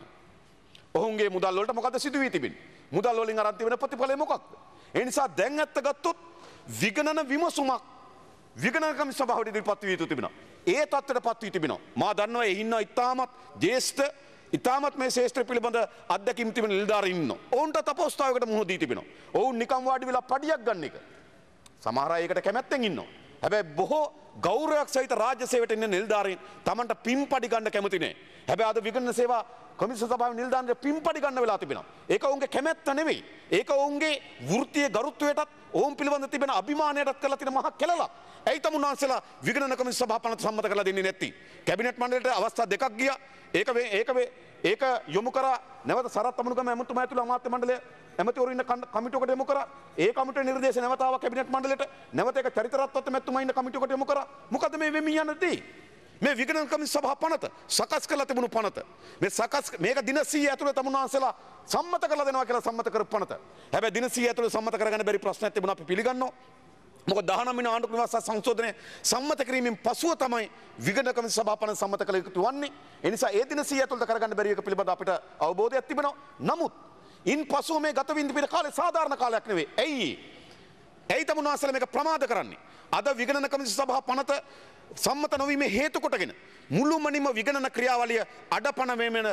ඔහුන්ගේ මුදල් වලට මොකද සිදු වී තිබෙන්නේ? මුදල් වලින් අරන් තිබෙන ප්‍රතිඵලය මොකක්ද? ඒ නිසා දැන් ඇත්ත ගත්තොත් විගණන විමසුමක් විගණන කමිස සභාවට ඉදිරිපත් වී තිබෙනවා. ඒ තත්ත්වයට පත් වී තිබෙනවා. මා දන්නවා ඒ ඉන්න ඉතාමත් ජේෂ්ඨ ඉතාමත් මේ ශේෂත්‍ර පිළිබඳ අධ්‍යකින් තිබෙන නිලධාරීන් ඔවුන්ට තපෝස්ථාවකට මුහුණ දී තිබෙනවා. ඔවුන් නිකම් වාඩි වෙලා පඩියක් ගන්න එක. සමහර අය ඒකට කැමැත්තෙන් ඉන්නවා. හැබැයි බොහෝ ගෞරවයක් සහිත රාජ්‍ය සේවයට ඉන්න නිලධාරීන් Tamanට පින් පඩි ගන්න කැමති නැහැ. හැබැයි අද විගණන සේවා කොමිස සභාව නිල්ධාන්ට පින්පටි ගන්න වෙලා තිබෙනවා. ඒක ඔවුන්ගේ කැමැත්ත නෙවෙයි. ඒක ඔවුන්ගේ වෘත්තියේ ගරුත්වයටත් ඔවුන් පිළිබඳ තිබෙන අභිමානයටත් කරලා තියෙන මහා කෙලලක්. ඇයි තම උන්වහන්සේලා විගණන කොමිස සභාව පනත සම්මත කරලා දෙන්නේ නැති? කැබිනට් මණ්ඩලයට අවස්ථා දෙකක් ගියා. ඒක ඒක ඒක යොමු කරා නැවත සරත් අමනුගම ඇමතුමා ඇතුළු අමාත්‍ය මණ්ඩලය ඇමතිවරු ඉන්න කමිටුවකට යොමු කරා. ඒ කමිටුවේ නිර්දේශ නැවතාවක් කැබිනට් මණ්ඩලයට නැවත ඒක චරිතරත්වත්ව මැතිතුමා ඉන්න කමිටුවකට යොමු කරා. මොකද මේ වෙමින් යන දේ? මේ විගණකමින් සභහ පනත සකස් කළ තිබුණු පනත මේ සකස් මේක දිනසී ඇතුළ තමුණන්සලා සම්මත කළ දෙනවා කියලා සම්මත කර පනත හැබැ දිනසී ඇතුළ සම්මත කරගන්න බැරි ප්‍රශ්න තිබුණ අපි පිළිගන්නවා මොක දහනමින ආණ්ඩු නිවාස සංශෝධනය සම්මත කිරීමෙන් පසුව තමයි විගණකම සභාපන සම්මත කළ යුතු වන්නේ. ඒ නිසා ඒ දින 100 ඇතුළත කරගන්න බැරි එක පිළිබඳ අපිට අවබෝධයක් තිබෙනවා. නමුත් ඉන් පසුව මේ ගත වින්දු පිට කාලේ සාධාරණ කාලයක් නෙවෙයි. ඇයි? ඇයි තමුන් වහන්සේලා මේක ප්‍රමාද කරන්නේ? අද විගණන කමිටු සභාව පනත සම්මත නොවීමේ හේතු කොටගෙන මුළුමනින්ම විගණන ක්‍රියාවලිය අඩපණ වෙන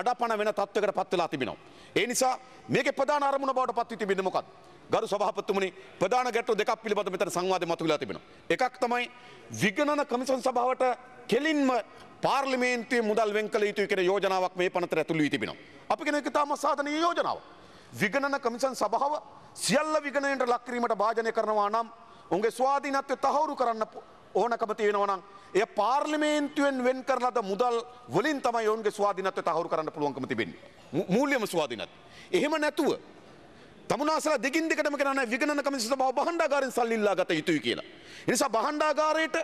අඩපණ වෙන තත්වයකට පත් වෙලා තිබෙනවා. ඒ නිසා මේකේ ප්‍රධාන අරමුණ බවට පත් වී තිබෙන්නේ මොකක්ද? ගරු සභාපතිතුමනි ප්‍රධාන ගැටලු දෙකක් පිළිබඳ මෙතන සංවාදය මතුවලා තිබෙනවා. එකක් තමයි විගණන කමිෂන් සභාවට කෙලින්ම පාර්ලිමේන්තුවේ මුදල් වෙන් කළ යුතුයි කියන යෝජනාවක් මේ පනතට ඇතුළු වී තිබෙනවා. අපි කියන එක තාම සාධනීය යෝජනාවක්. විගණන කමිසන් සභාව සියල්ල විගණයට ලක්කිරීමට භාජනය කරනවා නම් උන්ගේ ස්වාධීනත්වය තහවුරු කරන්න ඕනකම තියෙනවා නම් එය පාර්ලිමේන්තුවෙන් වෙන් කරලද මුදල් වලින් තමයි ඔවුන්ගේ ස්වාධීනත්වය තහවුරු කරන්න පුළුවන්කම තිබෙන්නේ මූල්‍යම ස්වාධීනත්වය එහෙම නැතුව තමුණසලා දෙකින් දෙකටම කරන විගණන කමිසන් සභාව බහණ්ඩාගාරයෙන් සල්ලි ඉල්ලා ගත යුතුයි කියලා. ඒ නිසා බහණ්ඩාගාරයට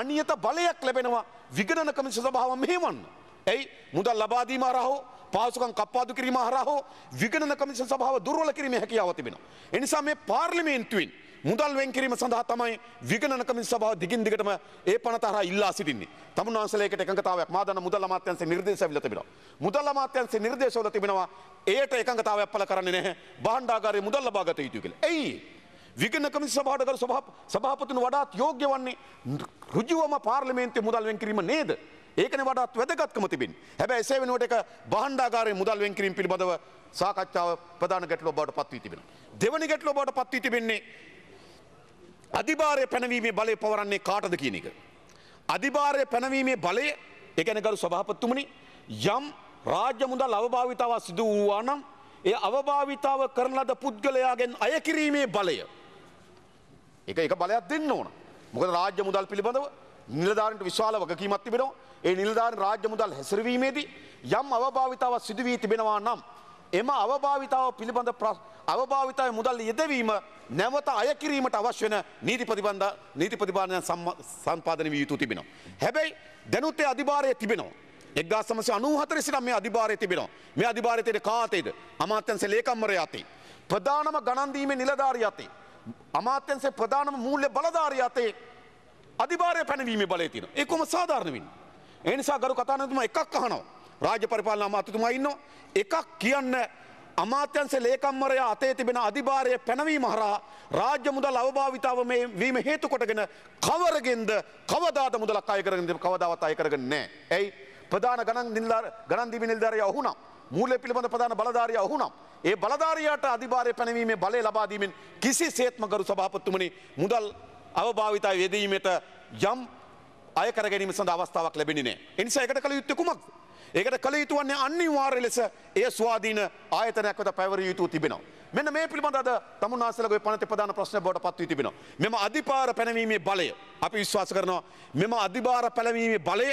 අනියත බලයක් ලැබෙනවා විගණන කමිසන් සභාව මෙහෙවන්න. ඇයි මුදල් ලබාදීම හරහෝ පාසුකම් කප්පාදු කිරීම හරහෝ විගණන කමිෂන් සභාව දුර්වල කිරීමේ හැකියාව තිබෙනවා. ඒ නිසා මේ පාර්ලිමේන්තුවෙන් මුදල් වෙන් කිරීම සඳහා තමයි විගණන කමිෂන් සභාව දිගින් දිගටම ඒ පනත හරහා ඉල්ලා සිටින්නේ. තමුන්වන්සලයකට එකඟතාවයක් මා දන්න මුදල් අමාත්‍යංශයේ නිර්දේශවිල තිබෙනවා. මුදල් අමාත්‍යංශයේ නිර්දේශවල තිබෙනවා එයට එකඟතාවයක් පළ කරන්නේ නැහැ. භාණ්ඩාගාරයේ මුදල් ලබා ගත යුතුයි කියලා. එයි විගණ කමිස සභාවට කර සභාපතිතුන් වඩාත් යෝග්‍ය වන්නේ ඍජුවම පාර්ලිමේන්තුවේ මුදල් වෙන් කිරීම නේද? ඒකන වඩත් වැදගත්කම තිබින් හැබැ එසේ වෙනුවට එක බහන්ඩාගාරය මුදල් වෙන් කිරීම පිළිබඳව සාකච්ඡාව ප්‍රධාන ගැටලෝ බවට පත්වී තිබෙන. දෙවනි ගැටලෝ බවට පත්වී තිබෙන්නේ අධිභාරය පැනවීමේ බලය පවරන්නේ කාටද කියන එක. අධිභාරය පැනවීමේ බලය එකනගරු සභාපත්තුමනි යම් රාජ්‍ය මුදල් අවභාවිතාව සිදු වූවා නම් ඒ අවභාවිතාව කරන ලද පුද්ගලයාගෙන් අය කිරීමේ බලය. එක එක බලයක් දෙන්න ඕන. මොකද රාජ්‍ය මුදල් පිළිබඳව නිලධාරන්ට විශාල වගකීමක් තිබෙනවා. ඒ නිලධාරන් රාජ්‍ය මුදල් හැසිරවීමේදී යම් අවභාවිතාවක් සිදු වී තිබෙනවා නම් එම අවභාවිතාව පිළිබඳ අවභාවිතාවේ මුදල් යෙදවීම නැවත අය කිරීමට අවශ්‍ය වෙන නීති ප්‍රතිබන්ධ නීති ප්‍රතිපාදනයන් සම්පාදනය විය යුතු තිබෙනවා. හැබැයි දැනුත්තේ අධිභාරය තිබෙනවා. එක්දා සමසය අනූහතර සිට මේ අධිභාරය තිබෙනවා. මේ අධිභාරතයට කාතේද අමාත්‍යන්සේ ලේකම්වරයා අතේ. ප්‍රධානම ගණන්දීමේ නිලධාරියා අතේ. අමාත්‍යන්සේ ප්‍රධානම මූල්‍ය බලධාරියා අතේ අධිභාරය පැනවීම බලය තියෙන ඒකොම සාධාරණවින්. එනිසා ගරු කතානතුම එකක් අහනවා රාජ පරිපාලන අමාත්‍යතුමා ඉන්නවා එකක් කියන්න අමාත්‍යන්ස ලේකම්වරයා අතේ තිබෙන අධිභාරය පැනවීම හරහා රාජ්‍ය මුදල් අවභාවිතාව මේ වීම හේතු කොටගෙන කවරගෙන්ද කවදාද මුදලක් අය කරගෙන කවදාවත් අය කරගෙන නැහැ. ඇයි? ප්‍රධාන ගණන් නිලධාර ගණන් දීමේ නිලධාරියා ඔහු නම් මූල්‍ය පිළිබඳ ප්‍රධාන බලධාරියා ඔහු නම් ඒ බලධාරියාට අධිභාරය පැනවීමේ බලය ලබා දීමෙන් කිසිසේත්ම ගරු සභාපතිතුමනි මුදල් අවභාවිතයි යෙදීමට යම් අයකර ගැනීම සඳ අවස්ථාවක් ලැබෙනනේ. එනිසා එකට කළ යුත්ත කුමක්. ඒකට කළ යුතුවන්නේ අනිවාර්ය ලෙස ඒ ස්වාධීන ආයතනයක්වත පැවර යුතු තිබෙනවා. මෙන්න මේ පිළිබඳ තමුන්නාසලගේ පනත ප්‍රධාන ප්‍රශ්න බවට පත්වී තිබෙනවා. මෙම අධිපාර පැනවීමේ බලය අපි විශ්වාස කරනවා. මෙම අධිභාර පැලවීමේ බලය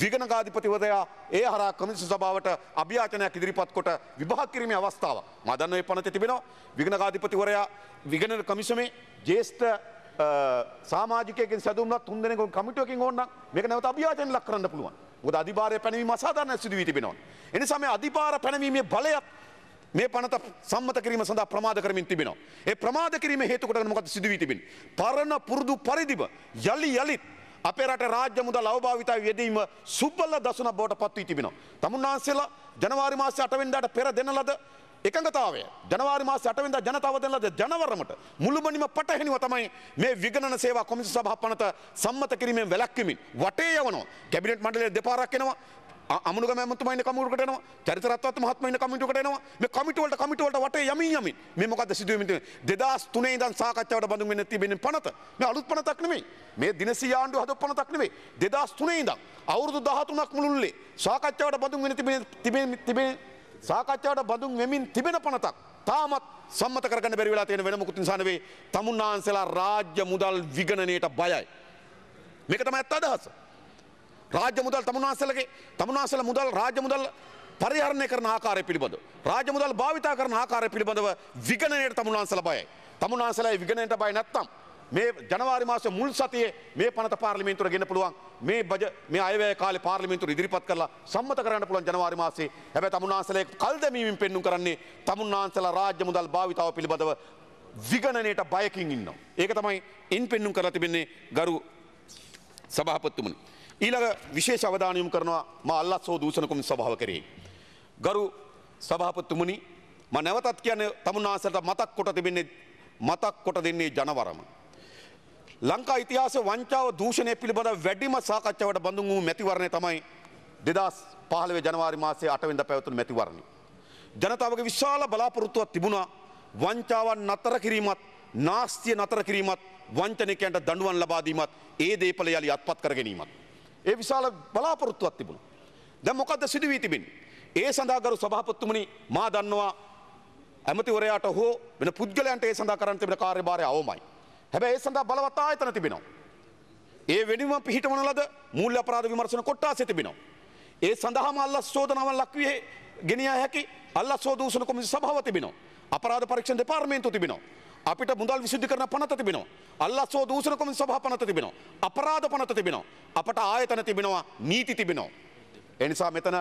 විගනගාධිපතිවදයා ඒ හර කමිසු සභාවට අභ්‍යාචනයක් ඉදිරිපත් කොට විභාග කිරීමේ අවස්ථාව මදන්න පනත තිබෙනවා විගනගාධිපතිවරයා විගණ කමිසමේ ජේෂ්ඨ සාමාජිකයකින් සැදුම්නත් තුන් දෙනෙකුන් කමිටුවකින් ඕන නම් මේක නැවත අභියාචනයට ලක් කරන්න පුළුවන්. මොකද අධිභාරය පැනවීම අසාධාරණ සිදු වී තිබෙනවා. ඒ නිසා මේ අධිභාර පැනවීමේ බලයත් මේ පනත සම්මත කිරීම සඳහා ප්‍රමාද කරමින් තිබෙනවා. ඒ ප්‍රමාද කිරීම හේතු කොටගෙන මොකද සිදු වී තිබෙන්නේ? පරණ පුරුදු පරිදිම යලි යලිත් අපේ රට රාජ්‍ය මුදල් අවභාවිතය යෙදීම සුබල දසුන බවට පත් වී තිබෙනවා. තමුන්නාන්සේලා ජනවාරි මාසයේ 8 වෙනිදාට පෙර දෙන ලද එකඟතාවය ජනවාරි මාස 8 වෙනිදා ජනතාව දෙන ලද ජනවරමට මුළුමනින්ම පටහැනිව තමයි මේ විගණන සේවා කොමිසම සභාව පනත සම්මත කිරීමෙන් වැළැක්වීමින් වටේ යවනවා කැබිනට් මණ්ඩලය දෙපාරක් එනවා අමුණුග මැමතුමයින කමිටුකට එනවා චරිතරත්වත් මහත්මයින කමිටුකට එනවා මේ කමිටුවලට කමිටුවලට වටේ යමින් යමින් මේ මොකද සිදුවෙමින් තියෙන්නේ 2003 ඉඳන් සාකච්ඡාවට බඳුන් වෙන්නේ තිබෙන පනත මේ අලුත් පනතක් නෙමෙයි මේ දිනසිය ආණ්ඩුව හදපු පනතක් නෙමෙයි 2003 ඉඳන් අවුරුදු 13ක් මුළුල්ලේ සාකච්ඡාවට බඳුන් වෙන්නේ තිබෙන තිබෙන සාකච්ඡාවට බඳුන් වෙමින් තිබෙන පනතක් තාමත් සම්මත කරගන්න බැරි වෙලා තියෙන වෙන මොකුත් නිසා නෙවෙයි තමුන්නාන්සලා රාජ්‍ය මුදල් විගණනයට බයයි. මේක තමයි ඇත්ත අදහස. රාජ්‍ය මුදල් තමුන්නාන්සලගේ තමුන්නාන්සල මුදල් රාජ්‍ය මුදල් පරිහරණය කරන ආකාරය පිළිබඳව රාජ්‍ය මුදල් භාවිතා කරන ආකාරය පිළිබඳව විගණනයට තමුන්නාන්සලා බයයි. තමුන්නාන්සලා විගණනයට බය නැත්තම් මේ ජනවාරි මාසේ මුල් සතියේ මේ පනත පාර්ලිමේන්තුවට ගෙන්න පුළුවන් මේ බජ මේ අයවැය කාලේ පාර්ලිමේන්තුවට ඉදිරිපත් කරලා සම්මත කරන්න පුළුවන් ජනවාරි මාසේ හැබැයි තමුන්නාන්සලා කල් දැමීමෙන් පෙන්눔 කරන්නේ තමුන්නාන්සලා රාජ්‍ය මුදල් භාවිතාව පිළිබඳව විගණනයට බයකින් ඉන්නවා ඒක තමයි ඉන් පෙන්눔 කරලා තිබෙන්නේ ගරු සභාපතිතුමනි ඊළඟ විශේෂ අවධානය යොමු කරනවා මා අල්ලස්සෝ දූෂණ කොමිස සභාව කරේ ගරු සභාපතිතුමනි මම නැවතත් කියන්නේ තමුන්නාන්සලට මතක් කොට තිබෙන්නේ මතක් කොට දෙන්නේ ජනවරම ලංකා ඉතිහාස වංචාව දූෂණය පිළිබඳ වැඩිම සාකච්ඡාවට බඳු වූ මැතිවරණය තමයි දෙදස් පහළව ජනවාරි මාසේ අටවෙන්ද පැවතුන මැතිවරණ. ජනතාවගේ විශාල බලාපොරොත්තුවක් තිබුණා වංචාවන් නතර කිරීමත් නාස්තිය නතර කිරීමත් වංචනිකයන්ට දඩුවන් ලබාදීමත් ඒ දේපල යළි අත්පත් කර ගැනීමත්. ඒ විශාල බලාපොරොත්තුවක් තිබුණ. දැ මොකද සිදුවී තිබින්. ඒ සඳහාගරු සභාපත්තුමනි මා දන්නවා ඇමතිවරයාට හෝ වෙන පුද්ගලයන්ට ඒ සඳහා කරන්තෙන කාර්ය භාරය අවමයි. හැබැයි ඒ සඳහා බලවත් ආයතන තිබෙනවා. ඒ වෙනුවෙන් පිහිටවන ලද මූල්‍ය අපරාධ විමර්ශන කොට්ටාසය තිබෙනවා. ඒ සඳහාම අල්ලස් චෝදනාවන් ලක්වියේ ගෙනිය හැකි අල්ලස් චෝදන උසන කොමිසම සභාව තිබෙනවා. අපරාධ පරීක්ෂණ දෙපාර්තමේන්තුව තිබෙනවා. අපිට මුදල් විසුද්ධි කරන පනත තිබෙනවා. අල්ලස්සෝ දූෂණ කොමිසම සභාව පනත තිබෙනවා. අපරාධ පනත තිබෙනවා. අපට ආයතන තිබෙනවා, නීති තිබෙනවා. ඒ නිසා මෙතන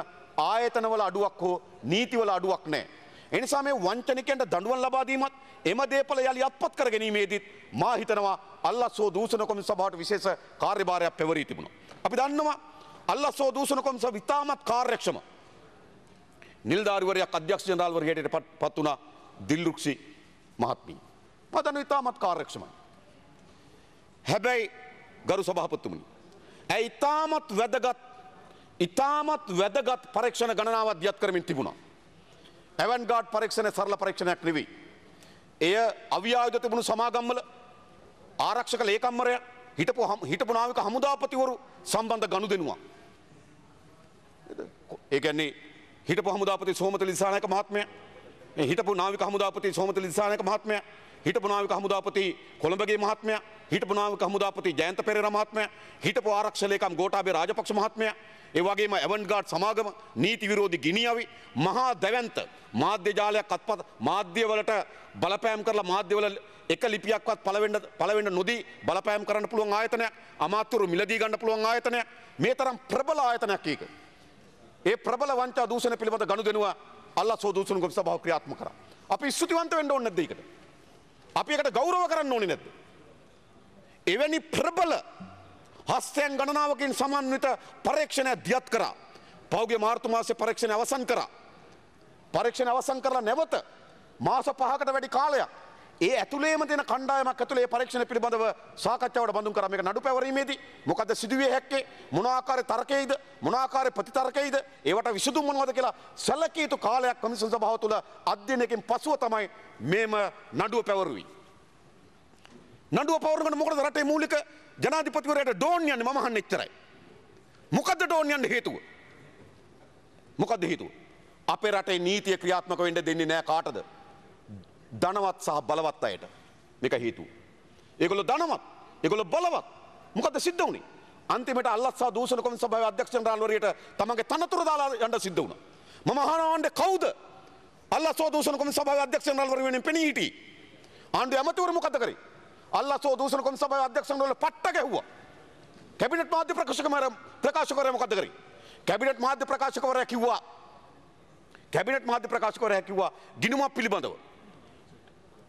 ආයතනවල අඩුවක් හෝ නීතිවල අඩුවක් නැහැ. එනිසා මේ වංචනිකයන්ට දඬුවම් ලබා දීමත් එම දේපල යළි අත්පත් කර ගැනීමේදීත් මා හිතනවා අල්ලස්සෝ දූෂණ කොමිස සභාවට විශේෂ කාර්යභාරයක් පැවරී තිබුණා. අපි දන්නවා අල්ලස්සෝ දූෂණ කොමිස විතාමත් කාර්යක්ෂම නිල්ධාරිවරයක් අධ්‍යක්ෂ ජනරාල්වරයාට පත් වුණා දිල්රුක්ෂි මහත්මිය. මා දන්නවා ඉතාමත් කාර්යක්ෂමයි. හැබැයි ගරු සභාපතිතුමනි ඇයි ඉතාමත් වැදගත් ඉතාමත් වැදගත් පරීක්ෂණ ගණනාවක් දියත් කරමින් තිබුණා. පැවන් ගාඩ් පරීක්ෂණය සරල පරීක්ෂණයක් නෙවී. එය අව්‍යායුධ තිබුණු සමාගම්මල ආරක්ෂක ලේකම්මරය හිටපු හිටපු නාවික හමුදාපතිවරු සම්බන්ධ ගණු දෙනවා. ඒගැන්නේ හිටපු හමුදාපති සෝමත ලිසානයක මහත්මය හිටපු නාවික හමුදාපති සෝමත ලිසානයක මහත්මය හිටපුනාවක හමුදාපති කොළඹගේ මහත්මය හිටපුනාවක හමුදාපති ජයන්ත පෙරේර මහත්මය හිටපු ආරක්ෂලේකම් ගෝඨාභය රාජපක්ෂ මහත්මය ඒ වගේම එවන්ගාඩ් සමාගම නීති විරෝධී ගිනියවි මහා දැවැන්ත මාධ්‍ය ජාලයක් අත්පත් මාධ්‍යවලට බලපෑම් කරලා මාධ්‍යවල එක ලිපියක්වත් පළවෙන්න පළවෙන්න නොදී බලපෑම් කරන්න පුළුවන් ආයතනයක් අමාත්‍යවරු මිලදී ගන්න පුළුවන් ආයතනයක් මේ තරම් ප්‍රබල ආයතනයක් ඒක ඒ ප්‍රබල වංචා දූෂණ පිළිබඳ ගනුදෙනුව අල්ලා සෝදූෂණ ගොවි සභාව ක්‍රියාත්මක කරා අපි ස්තුතිවන්ත වෙන්න ඕනේ නැද්ද ඒකට අපි එකට ගෞරව කරන්න ඕනි නැද්ද. එවැනි ප්‍රබල හස්තයන් ගණනාවකින් සමන්විත පරීක්ෂණය දියත් කරා. පෞගේ මාර්තුමාසය පරීක්ෂණ අවසන් කරා. පරීක්ෂණ අවසන් කරලා නැවත මාස පහකට වැඩි කාලයක් ඒ ඇතුළේම දෙන කණ්ඩායමක් ඇතුළේ පරීක්ෂණ පිළිබඳව සාකච්ඡාවට බඳුන් කරා මේක නඩු පැවරීමේදී මොකද සිදුවේ හැක්කේ මොන ආකාරයේ තර්කයේද මොන ආකාරයේ ප්‍රතිතර්කයේද ඒවට විසඳුම් මොනවද කියලා සැලකිය යුතු කාලයක් කොමිසම් සභාව තුළ අධ්‍යයනයකින් පසුව තමයි මේම නඩුව පැවරුවේ නඩුව පවරනකොට මොකද රටේ මූලික ජනාධිපතිවරයාට ඩෝන් යන්නේ මම අහන්නේ එච්චරයි මොකද්ද ඩෝන් යන්න හේතුව මොකද්ද හේතුව අපේ රටේ නීතිය ක්‍රියාත්මක වෙන්න දෙන්නේ නැහැ කාටද ධනවත් සහ බලවත් අයට මේක හේතුව. ඒගොල්ලෝ ධනවත්, ඒගොල්ලෝ බලවත්. මොකද සිද්ධ වුනේ? අන්තිමට අල්ලස් සහ දූෂණ කොමිස සභාවේ අධ්‍යක්ෂ ජනරාල්වරියට තමන්ගේ තනතුර දාලා යන්න සිද්ධ වුණා. මම අහනවාන්නේ කවුද? අල්ලස් සහ දූෂණ කොමිස සභාවේ අධ්‍යක්ෂ ජනරාල්වරිය වෙනින් පෙනී හිටි. ආණ්ඩුවේ ඇමතිවරු මොකද කරේ? අල්ලස් සහ දූෂණ කොමිස සභාවේ අධ්‍යක්ෂ ජනරාල්වරිය පට්ට ගැහුවා. කැබිනට් මාධ්‍ය ප්‍රකාශකවරයා ප්‍රකාශකවරයා මොකද කරේ? කැබිනට් මාධ්‍ය ප්‍රකාශකවරයා කිව්වා කැබිනට් මාධ්‍ය ප්‍රකාශකවරයා කිව්වා ගිනුමක් පිළිබඳව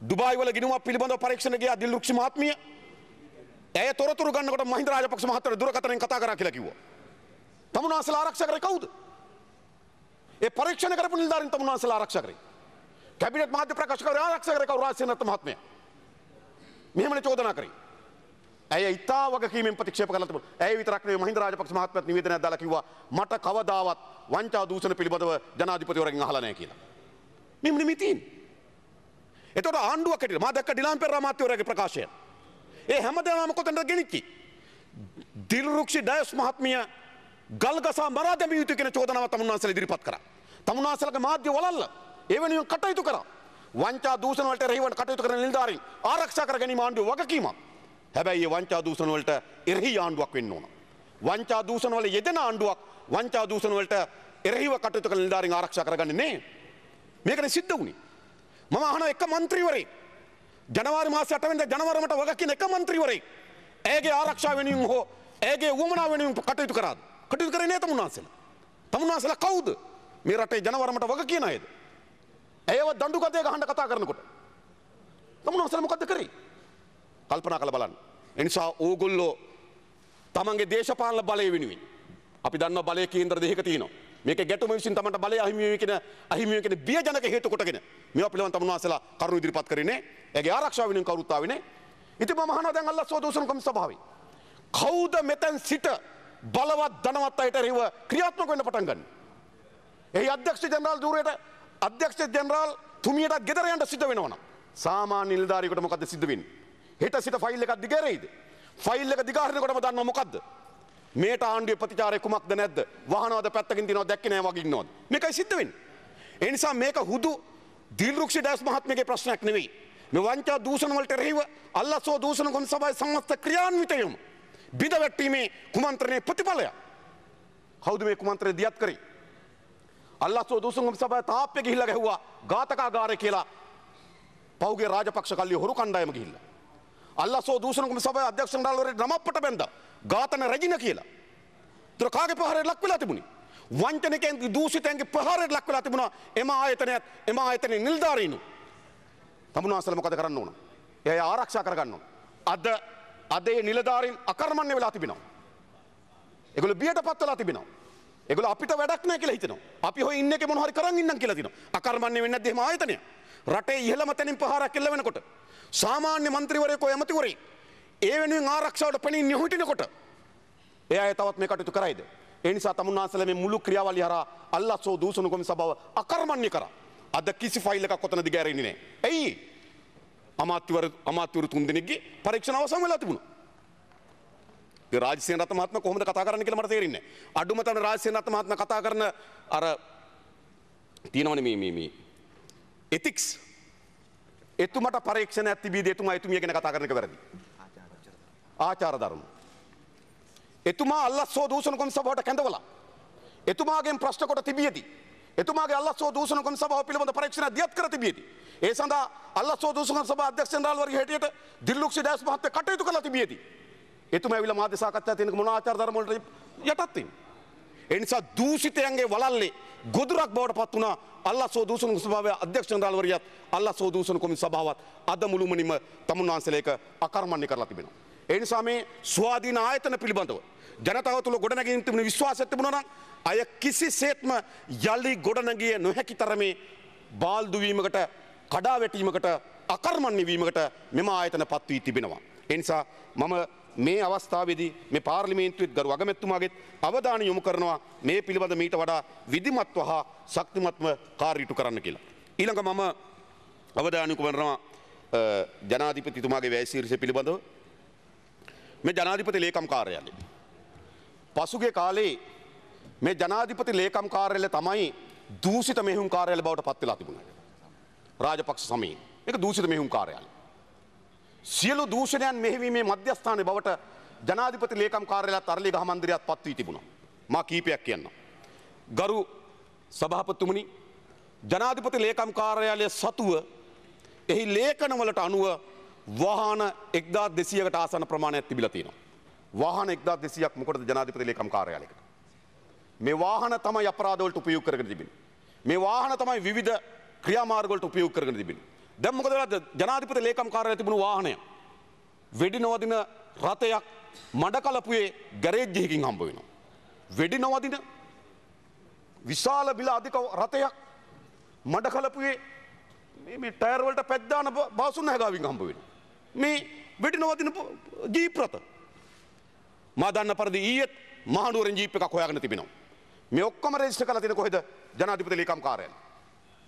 ඩුබායි වල ගිනුමක් පිළිබඳව පරීක්ෂණ ගියා දිල්රුක්ෂි මහත්මිය. ඇය තොරතුරු ගන්නකොට මහින්ද රාජපක්ෂ මහත්තයා දුරකථනයෙන් කතා කරා කියලා කිව්වා. තමුන්වහන්සේලා ආරක්ෂා කරේ කවුද? ඒ පරීක්ෂණ කරපු නිලධාරීන් තමුන්වහන්සේලා ආරක්ෂා කරේ. කැබිනට් මහත්‍ය ප්‍රකාශ කරේ ආරක්ෂා කරේ කවුරු රාජසේනත් මහත්මයා. මෙහෙමනේ චෝදනා කරේ. ඇය ඉතා වගකීමෙන් ප්‍රතික්ෂේප කරලා තිබුණා. ඇය විතරක් නෙවෙයි මහින්ද රාජපක්ෂ මහත්මයාත් නිවේදනයක් දාලා කිව්වා මට කවදාවත් වංචා දූෂණ පිළිබඳව ජනාධිපතිවරගෙන් අහලා නැහැ කියලා. මෙන්න මෙතන එතකොට ආණ්ඩුවක් හැටියට මා දැක්ක ඩිලාන් පෙරේරා මහත්මයාගේ ප්‍රකාශය. ඒ හැමදේම කොතනද ගෙනිච්චි? දිල්රුක්ෂි ඩයස් මහත්මිය ගල්ගසා මරා දැමිය යුතු කියන චෝදනාවක් තමුන්වන්සලා ඉදිරිපත් කරා. තමුන්වන්සලාගේ මාධ්‍ය වලල්ල ඒ වෙනුවෙන් කටයුතු කරා. වංචා දූෂණ වලට රෙහිවන කටයුතු කරන නිලධාරීන් ආරක්ෂා කර ගැනීම ආණ්ඩුවේ වගකීමක්. හැබැයි මේ වංචා දූෂණ වලට එරෙහි ආණ්ඩුවක් වෙන්න ඕන. වංචා දූෂණ වල යෙදෙන ආණ්ඩුවක් වංචා දූෂණ වලට එරෙහිව කටයුතු කරන නිලධාරීන් ආරක්ෂා කරගන්නේ නෑ. මේකනේ සිද්ධ වුණේ. මම අහන එක මන්ත්‍රීවරේ ජනවාරි මාසේ 8 වෙනිදා ජනවරමට වගකින් එක මන්ත්‍රීවරේ ඇගේ ආරක්ෂාව වෙනුවෙන් හෝ ඇගේ උවමනාව වෙනුවෙන් කටයුතු කරාද? කටයුතු කරේ නෑ තමුන්වහන්සේලා. තමුන්වහන්සේලා කවුද? මේ රටේ ජනවරමට වග කියන අයද? ඇයව දඬු කතේ ගහන්න කතා කරනකොට. තමුන්වහන්සේලා මොකද්ද කරේ? කල්පනා කරලා බලන්න. ඒ නිසා ඕගොල්ලෝ තමන්ගේ දේශපාලන බලය වෙනුවෙන් අපි දන්නවා බලයේ කේන්ද්‍ර දෙකක තියෙනවා. මේක ගැටුම විසින් තමට බලය අහිමි වෙන අහිමි වෙන බියජනක හේතු කොටගෙන මේවා පිළිබඳව තමන් වහන්සේලා කරුණු ඉදිරිපත් කරන්නේ ඒගේ ආරක්ෂාව වෙනුවෙන් කවුරුත් ආවෙනේ ඉතින් මම අහනවා දැන් අල්ලාහ් සෝදෝසන කම් ස්වභාවය කවුද මෙතෙන් සිට බලවත් ධනවත් අයට රිව ක්‍රියාත්මක වෙන්න පටන් ගන්න එහි අධ්‍යක්ෂ ජෙනරාල් ධූරයට අධ්‍යක්ෂ ජෙනරාල් තුමියට ගෙදර යන්න සිද්ධ වෙනවනම් සාමාන්‍ය නිලධාරියෙකුට මොකද සිද්ධ වෙන්නේ හෙට සිට ෆයිල් එකක් දිගහැරෙයිද ෆයිල් එක දිගහරිනකොටම දන්නව මොකද්ද මේට ආණ්ඩුවේ ප්‍රතිචාරය කුමක්ද නැද්ද? වහනවද පැත්තකින් දිනවද දැක්කේ නැහැ වගේ ඉන්නවද? මේකයි සිද්ධ වෙන්නේ. ඒ නිසා මේක හුදු දිල්රුක්ෂි ඩෑස් මහත්මයාගේ ප්‍රශ්නයක් නෙවෙයි. මේ වංචා දූෂණ වලට රහිව අල්ලසෝ දූෂණ කොම් සභාවේ සම්මත ක්‍රියාන්විතයම බිඳ වැටීමේ කුමන්ත්‍රණයේ ප්‍රතිඵලය. කවුද මේ කුමන්ත්‍රණය දියත් කරේ? අල්ලසෝ දූෂණ කොම් සභාවේ තාප්පේ ගිහිල්ලා ගැහුවා ඝාතකාගාරය කියලා. පෞගේ රාජපක්ෂ කල්ලිය හොරු කණ්ඩායම ගිහිල්ලා. අල්ලසෝ දූෂණකම සභාවේ අධ්‍යක්ෂණවරයෙක් නමප්පට බැන්දා. ඝාතන රැජින කියලා. ඒතර කාගේ ප්‍රහාරයට ලක් වෙලා තිබුණේ? වංචනිකයන්ගේ දූෂිතයන්ගේ ප්‍රහාරයට ලක් වෙලා තිබුණා. එම ආයතනයත් එම ආයතනයේ නිලධාරීනු. තමුනාසල මොකද කරන්න ඕන? එයා ආරක්ෂා කරගන්න ඕන. අද අද ඒ නිලධාරීන් අකර්මණ්‍ය වෙලා තිබෙනවා. ඒගොල්ලෝ බියට පත් වෙලා තිබෙනවා. ඒගොල්ලෝ අපිට වැඩක් නැහැ කියලා හිතනවා. අපි හොය ඉන්නේ මොන හරි කරන් ඉන්නම් කියලා දිනවා. අකර්මණ්‍ය වෙන්නේ නැද්ද එහෙම ආයතනය? රටේ ඉහළම තැනින් පහරක් කෙල්ල වෙනකොට සාමාන්‍ය මන්ත්‍රීවරයකෝ ඇමතිවරේ ඒ වෙනුවෙන් ආරක්ෂාවට පෙනින් නොහිටිනකොට එය තවත් මේ කටයුතු කරයිද. එනිසා තමුන්නාසල මේ මුළු ක්‍රියාවලි හර අල්ලස්සෝ දූසුණු කොමි සභාව අකර්මණ්‍ය කර අද කිසි ෆයිල් එකක් කොතනද ගෑරෙන්නේ නැහැ. ඇයි? අමාත්‍යවරු අමාත්‍යවරු තුන් දෙනෙක්ගේ පරීක්ෂණ අවසන් වෙලා තිබුණා. ඒ රාජසේන රත්න මහත්මයා කොහොමද කතා කරන්නේ කියලා මට තේරෙන්නේ නැහැ. අඩුම තරම රාජසේන රත්න මහත්මයා කතා කරන අර තියෙනවනේ මේ මේ මේ ethics එතුමට පරීක්ෂණයක් තිබීද එතුමා එතුමිය ගැන කතා කරන එක වැරදි. ආචාර ධර්ම. එතුමා අල්ලස්සෝ දූෂණ කොමිස සභාවට කැඳවලා එතුමාගෙන් ප්‍රශ්න කොට තිබියදී එතුමාගේ අල්ලස්සෝ දූෂණ කොමිස සභාව පිළිබඳ පරීක්ෂණ දියත් කර තිබියදී ඒ සඳහා අල්ලස්සෝ දූෂණ සභා අධ්‍යක්ෂ ජනරාල්වරගේ හැටියට දිල්ලුක්ෂි ඩෑස් මහත්තයා කටයුතු කළා තිබියදී එතුමා ඇවිල්ලා මාධ්‍ය සාකච්ඡා තියෙනක මොන ආචාර ධර්ම වලට යටත් වෙන්නේ එනිසා දූෂිතයන්ගේ වලල්ලේ ගොදුරක් බවට පත් වුණා අල්ලා සෝදූසන සභාවේ අධ්‍යක්ෂ ජනරාල්වරියත් අල්ලා සෝදූසන කොමිස සභාවත් අද මුළුමනින්ම තමුන් වහන්සේලේක අකර්මණ්‍ය කරලා තිබෙනවා. ඒ නිසා මේ ස්වාධීන ආයතන පිළිබඳව ජනතාව තුළ ගොඩනැගීම් තිබුණ විශ්වාසය තිබුණා නම් අය කිසිසේත්ම යලි ගොඩනැගිය නොහැකි තරමේ බාල්දු වීමකට කඩාවැටීමකට අකර්මණ්‍ය වීමකට මෙම ආයතන පත් වී තිබෙනවා. ඒ නිසා මම මේ අවස්ථාවේදී මේ පාර්ලිමේන්තුවෙත් ගරු අගමැතිතුමාගෙත් අවධානය යොමු කරනවා මේ පිළිබඳ මීට වඩා විධිමත්ව හා ශක්තිමත්ව කාර්යීටු කරන්න කියලා. ඊළඟ මම අවධානය කරනවා ජනාධිපතිතුමාගේ වැය ශීර්ෂය පිළිබඳව මේ ජනාධිපති ලේකම් කාර්යාලය. පසුගිය කාලේ මේ ජනාධිපති ලේකම් කාර්යාලය තමයි දූෂිත මෙහෙයුම් කාර්යාලය බවට පත් වෙලා තිබුණා. රාජපක්ෂ සමයේ. ඒක දූෂිත මෙහෙයුම් කාර්යාලය. සියලු දූෂණයන් මෙහිවීමේ මධ්‍යස්ථානය බවට ජනාධිපති ලේකම් කාර්යාලයත් අරලිගහ මන්දිරයත් පත් වී තිබුණා. මා කීපයක් කියන්නම්. ගරු සභාපතිතුමනි ජනාධිපති ලේකම් කාර්යාලය සතුව එහි ලේඛනවලට අනුව වාහන 1200කට ආසන්න ප්‍රමාණයක් තිබිලා තියෙනවා. වාහන 1200ක් මොකටද ජනාධිපති ලේකම් කාර්යාලයකට? මේ වාහන තමයි අපරාධවලට උපයෝග කරගෙන තිබෙන්නේ. මේ වාහන තමයි විවිධ ක්‍රියාමාර්ග වලට උපයෝග කරගෙන තිබෙන්නේ. දැන් මොකද වෙලා ජනාධිපති ලේකම් කාර්යාලය තිබුණු වාහනය වෙඩි නොවදින රථයක් මඩකලපුවේ ගෑරේජ් එකකින් හම්බ වෙනවා. වෙඩි නොවදින විශාල බිල අධික රථයක් මඩකලපුවේ මේ මේ ටයර් වලට පැද්දාන බාසුන් හැගාවින් හම්බ වෙනවා. මේ වෙඩි නොවදින ජීප් රථ මා දන්න පරිදි ඊයේත් මහනුවරින් ජීප් එකක් හොයාගෙන තිබෙනවා. මේ ඔක්කොම රෙජිස්ටර් කරලා තියෙන කොහෙද ජනාධිපති ලේකම් කාර්යාලය.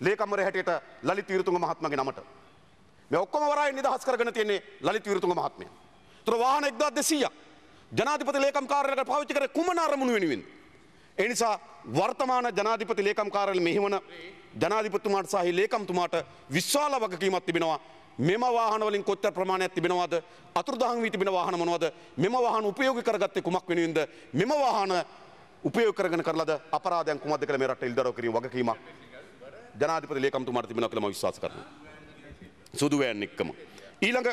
ලේකම්වර හැටියට ලලිත් විරතුංග මහත්මගේ නමට. මේ ඔක්කොම වරාය නිදහස් කරගෙන තියෙන්නේ ලලිත් විරතුංග මහත්මයා. ඒතර වාහන 1200ක් ජනාධිපති ලේකම් කාර්යාලයට පාවිච්චි කරේ කුමන අරමුණු වෙනුවෙන්ද? ඒ නිසා වර්තමාන ජනාධිපති ලේකම් කාර්යාලය මෙහෙවන ජනාධිපතිතුමාට සහ ලේකම්තුමාට විශාල වගකීමක් තිබෙනවා. මෙම වාහන වලින් කොච්චර ප්‍රමාණයක් තිබෙනවද? අතුරුදහන් වී තිබෙන වාහන මොනවද? මෙම වාහන උපයෝගී කරගත්තේ කුමක් වෙනුවෙන්ද? මෙම වාහන උපයෝග කරගෙන කරලද අපරාධයන් කුමක්ද කියලා මේ රටේ ඉල්දරව් කිරීම වගකීමක් ජනාධිපති ලේකම්තුමාට තිබෙනවා කියලා මම විශ්වාස කරනවා. සුදු වෑන් එක්කම. ඊළඟ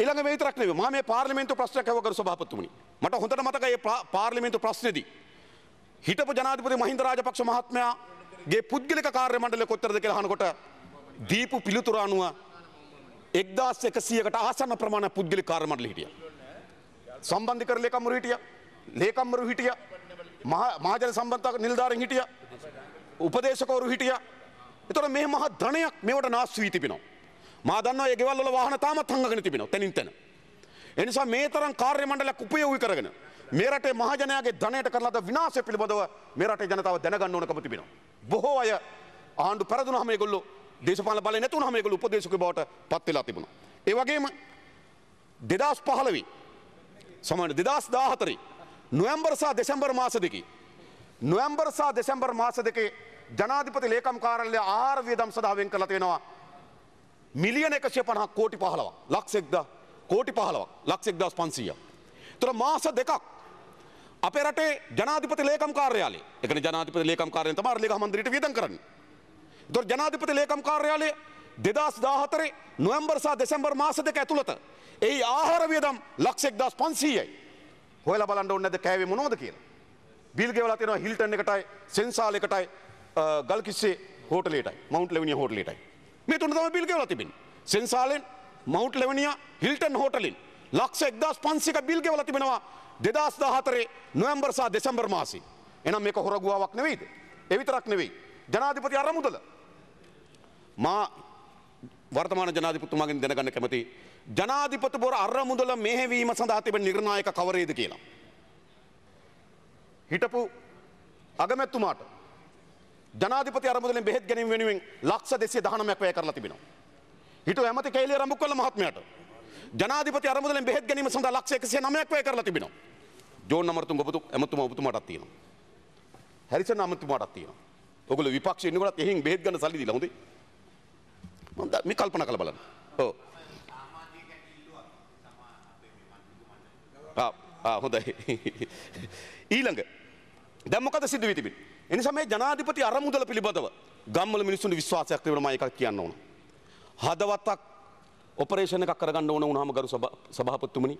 ඊළඟ මේ විතරක් නෙවෙයි මම මේ පාර්ලිමේන්තු ප්‍රශ්නයක් අහව කරු සභාපතිතුමනි. මට හොඳට මතකයි මේ පාර්ලිමේන්තු ප්‍රශ්නේදී හිටපු ජනාධිපති මහින්ද රාජපක්ෂ මහත්මයාගේ පුද්ගලික කාර්ය මණ්ඩලය කොච්චරද කියලා අහනකොට දීපු පිළිතුර අනුව 1100කට ආසන්න ප්‍රමාණයක් පුද්ගලික කාර්ය මණ්ඩල හිටියා. සම්බන්ධිකර ලේකම්වරු හිටියා. ලේකම්වරු හිටියා. මහාජන සම්බන්ධ නිලධාරීන් හිටියා. උපදේශකවරු හිටිය එතොට මේ මහ ධනයක් මේට නාස් වී තිබෙනවා. මා දන්නවා ඒගෙවල්ල වාහන තාමත් හංගගෙන තිබෙනවා තැනින් තැන. එනිසා මේ තරම් කාර්ය මණ්ඩලයක් උපයෝගී කරගෙන මේ රටේ මහජනයාගේ ධනයට කරන ලද විනාශය පිළිබඳව මේ රටේ ජනතාව දැනගන්න ඕනකම තිබෙනවා. බොහෝ අය ආණ්ඩු පෙරදුනහම ඒගොල්ලෝ දේශපාලන බලය නැතුනහම ඒගොල්ලෝ උපදේශකයෝ බවට පත් වෙලා තිබුණා. ඒ වගේම 2015 සමහර 2014 නොවැම්බර් සහ දෙසැම්බර් මාස දෙකේ නොවැම්බර් සහ දෙසැම්බර් මාස දෙකේ ජනාධිපති ලේකම් කාරල්ලය ආර වියදම් සඳහාවෙන් කරලා තියෙනවා. මිලියන එකසිය පණහක් කෝටි පහලවක් ලක්සෙක්ද කෝටි පහලවක් ලක්සෙක්දස් පන්සීය. තුර මාස දෙකක් අපේ රටේ ජනාධිපති ලේකම් කාර්යාලේ එක ජනාධිපති ලේකම් කාරය තමාර ලේක මන්දිරිට වියදම් කරන්න. දොර ජනාධිපති ලේකම් කාර්යාලේ දෙදස් දාහතරේ නොවම්බර් සහ දෙසැම්බර් මාස දෙක ඇතුළත ඒ ආහාර වියදම් ලක්සෙක්දස් පන්සීයයි. හොයලා බලන්න ඕන්නද කෑවේ මොනෝද කියලා. බිල් ගෙවලා තියෙනවා හිල්ටන් එකටයි සෙන්සාල් එකටයි ගල්කිස්සේ හෝටලේටයි මවන්් ලෙවනිය හෝටලේටයි මේ තුන තම පිල්ගෙවල තිබින් සෙන්සාලෙන් මවන්් ලෙවනිය හිල්ටන් හෝටලින් ලක්ෂ එක්දස් පන්සික බිල්ගෙවල තිබෙනවා දෙදස් දාහතරේ නොවම්බර්සා දෙසම්බර් මාසි එනම් මේක හොරගුවාවක් නෙවෙයිද එවිතරක් නෙවෙයි ජනාධිපති අරමුදල මා වර්තමාන ජනාධිපතුමාගෙන් දැනගන්න කැමති ජනාධිපති බොර අරමුදල මෙහෙවීම සඳහා තිබෙන නිර්ණායක කවරේද කියලා. හිටපු අගමැත්තුමාට ජනාධිපති අරමුදලින් බෙහෙත් ගැනීම වෙනුවෙන් ලක්ෂ දෙසිය දහනමයක් වැය කරලා තිබෙනවා. හිටු ඇමති කේලිය රඹුක්කොල්ල මහත්මයාට ජනාධිපති අරමුදලින් බෙහෙත් ගැනීම සඳහා ලක්ෂ 109ක් වැය කරලා තිබෙනවා. ජෝන් අමරතුංග ඔබතුමා එමතුමා ඔබතුමාටත් තියෙනවා. හැරිසන් අමතුමාටත් තියෙනවා. ඔගොල්ලෝ විපක්ෂයේ ඉන්නකොටත් එහෙන් බෙහෙත් ගන්න සල්ලි දීලා හොඳේ. මම මේ කල්පනා කරලා බලන්න. ඔව්. ආ හොඳයි. ඊළඟ දැන් මොකද සිදු වෙ තිබෙන්නේ? ඒ නිසා මේ ජනාධිපති අරමුදල පිළිබඳව ගම්වල මිනිස්සුන්ට විශ්වාසයක් තිබුණා මම එකක් කියන්න ඕන. හදවතක් ඔපරේෂන් එකක් කරගන්න ඕන වුණාම ගරු සභාපතිතුමනි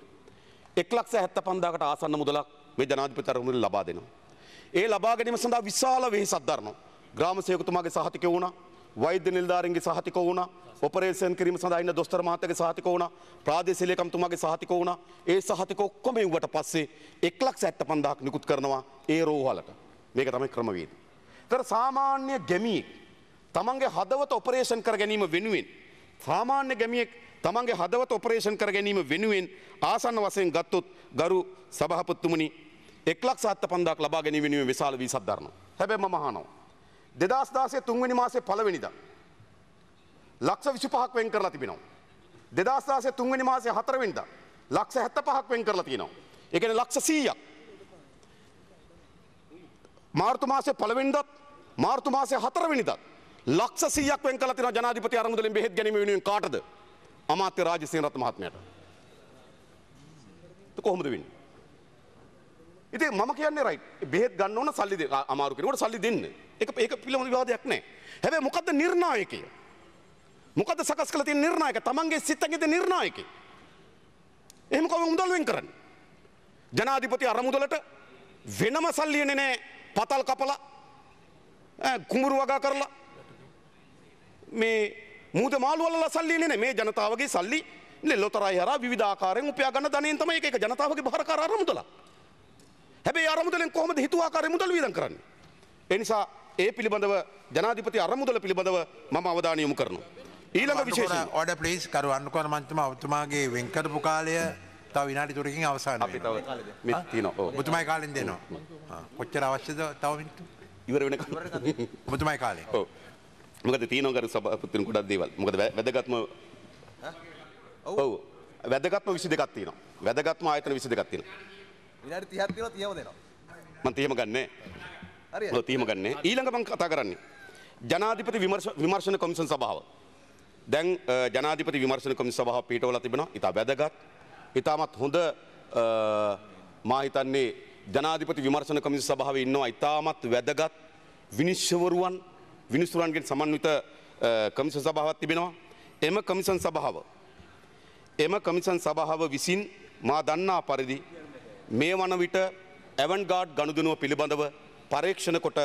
175000කට ආසන්න මුදලක් මේ ජනාධිපති අරමුදල ලබා දෙනවා. ඒ ලබා ගැනීම සඳහා විශාල වෙහෙසක් දරනවා. ග්‍රාම සේවකතුමාගේ සහතිකය වුණා. වෛද්‍ය නිලධාරීන්ගේ සහතික වුණා ඔපරේෂන් කිරීම සඳහා ඉන්න දොස්තර මහත්තයාගේ සහතික වුණා ප්‍රාදේශීය ලේකම්තුමාගේ සහතික වුණා ඒ සහතික ඔක්කොම එව්වට පස්සේ 175000ක් නිකුත් කරනවා ඒ රෝහලට මේක තමයි ක්‍රමවේදය. ඒතර සාමාන්‍ය ගැමියෙක් තමන්ගේ හදවත ඔපරේෂන් කර ගැනීම වෙනුවෙන් සාමාන්‍ය ගැමියෙක් තමන්ගේ හදවත ඔපරේෂන් කර ගැනීම වෙනුවෙන් ආසන්න වශයෙන් ගත්තොත් ගරු සභාපතිතුමනි 175000ක් ලබා ගැනීම වෙනුවෙන් විශාල වීසක් දරනවා. හැබැයි මම අහනවා දෙදස් දාසේ තුන්වැනි මාසේ පළවෙනිදා. ලක්ෂ විසි පහක් වෙන් කරලා තිබෙනවා. දෙදස් දාසේ තුන්වැනි මාසේ හතරවෙනිදා ලක්ෂ හැත්ත පහක් වෙන් කරලා තියෙනවා. ඒ කියන්නේ ලක්ෂ 100ක්. මාර්තු මාසේ පළවෙනිදාත් මාර්තු මාසේ හතරවෙනිදාත් ලක්ෂ 100ක් වෙන් කරලා තියෙනවා ජනාධිපති අරමුදලින් බෙහෙත් ගැනීම වෙනුවෙන් කාටද? අමාත්‍ය රාජසිංහ රත්න මහත්මයාට. ඒක කොහොමද වෙන්නේ? ඉතින් මම කියන්නේ රයිට් බෙහෙත් ගන්න ඕන සල්ලි අමාරු කෙනෙකුට සල්ලි දෙන්නේ. එක ඒක පිළිබඳ විවාදයක් නෑ. හැබැයි මොකද්ද නිර්ණායකය? මොකද්ද සකස් කළ තියෙන නිර්ණායක? Tamange සිත් ඇඟේ නිර්ණායකය. එහෙම කොහොම මුදල් වෙන් කරන්නේ? ජනාධිපති අරමුදලට වෙනම සල්ලි එන්නේ නෑ. පතල් කපලා කුඹුරු වගා කරලා මේ මූද මාළු වලලා සල්ලි එන්නේ නෑ. මේ ජනතාවගේ සල්ලි ලෙල්ලොතරයි හරහා විවිධාකාරයෙන් උපයා ගන්න ධනෙන් තමයි ඒක ඒක ජනතාවගේ බාරකාර අරමුදලක්. හැබැයි අරමුදලෙන් කොහොමද හිතුවාකාරයෙන් මුදල් වියදම් කරන්නේ? ඒ නිසා ඒ පිළිබඳව ජනාධිපති අරමුදල පිළිබඳව මම අවධානය යොමු කරනවා. ඊළඟ විශේෂ ඔඩ ප්ලීස් කරු අනුකර මන්තුම ඔබතුමාගේ වෙන්කරපු කාලය තව විනාඩි තුනකින් අවසන් වෙනවා. ඔබතුමයි කාලෙන් දෙනවා. කොච්චර අවශ්‍යද තව මිනිත්තු? ඉවර වෙනකම්. ඔබතුමයි කාලේ. ඔව්. මොකද තීනෝ කරු සභාපතිතුන් ගොඩක් දේවල්. මොකද වැදගත්ම ඔව් වැදගත්ම 22ක් තියෙනවා. වැදගත්ම ආයතන 22ක් තියෙනවා. විනාඩි 30ක් තියෙනවා 30ම දෙනවා. මම 30ම ගන්නෑ. හොඳ තීම ගන්නේ ඊළඟ මම කතා කරන්නේ ජනාධිපති විමර්ශන කොමිසන් සභාව දැන් ජනාධිපති විමර්ශන කොමිසන් සභාව පිටවලා තිබෙනවා ඉතා වැදගත් ඉතාමත් හොඳ මා හිතන්නේ ජනාධිපති විමර්ශන කොමිසන් සභාවේ ඉන්නවා ඉතාමත් වැදගත් විනිශ්චයවරුන් විනිශ්චයවරුන්ගෙන් සමන්විත කොමිසන් සභාවක් තිබෙනවා එම කොමිසන් සභාව එම කොමිසන් සභාව විසින් මා දන්නා පරිදි මේ වන විට ඇවන් ගාඩ් ගනුදෙනුව පිළිබඳව පරීක්ෂණ කොට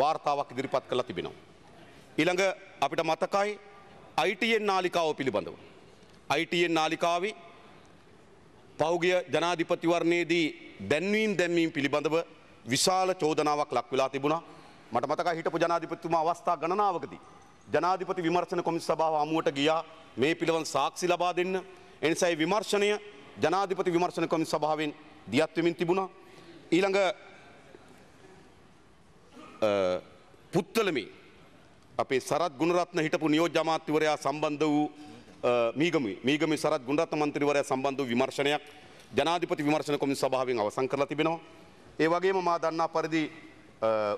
වාර්තාවක් ඉදිරිපත් කළ තිබෙනවා. ඊළඟ අපිට මතකයි අයිටයෙන් නාලිකාව පිළිබඳව. අයිටයෙන් නාලිකාව පෞගිය ජනාධිපතිවරණයේදී දැන්වීම් දැන්වීම් පිළිබඳව විශාල චෝදනාවක් ලක් වෙලා තිබුණා මට මතක හිටපු ජනාධිපතිතුමා අවස්ථා ගණනාවකදී ජනාධිපති විමර්ශන කොමිස් සභාව අමුවට ගියා මේ පිළිබඳ සාක්ෂි ලබා දෙන්න එනිසායි විමර්ශනය ජනාධිපති විමර්ශන කොමිස් සභාවෙන් දියත් වෙමින් තිබුණා ඊළඟ පුත්තලමේ අපේ සරත් ගුණරත්න හිටපු නියෝජ්‍ය අමාත්‍යවරයා සම්බන්ධ වූ මීගමි මීගමි සරත් ගුණරත්න මන්ත්‍රීවරයා සම්බන්ධ වූ විමර්ශනයක් ජනාධිපති විමර්ශන කොමිසම සභාවෙන් අවසන් කරලා තිබෙනවා. ඒ වගේම මා දන්නා පරිදි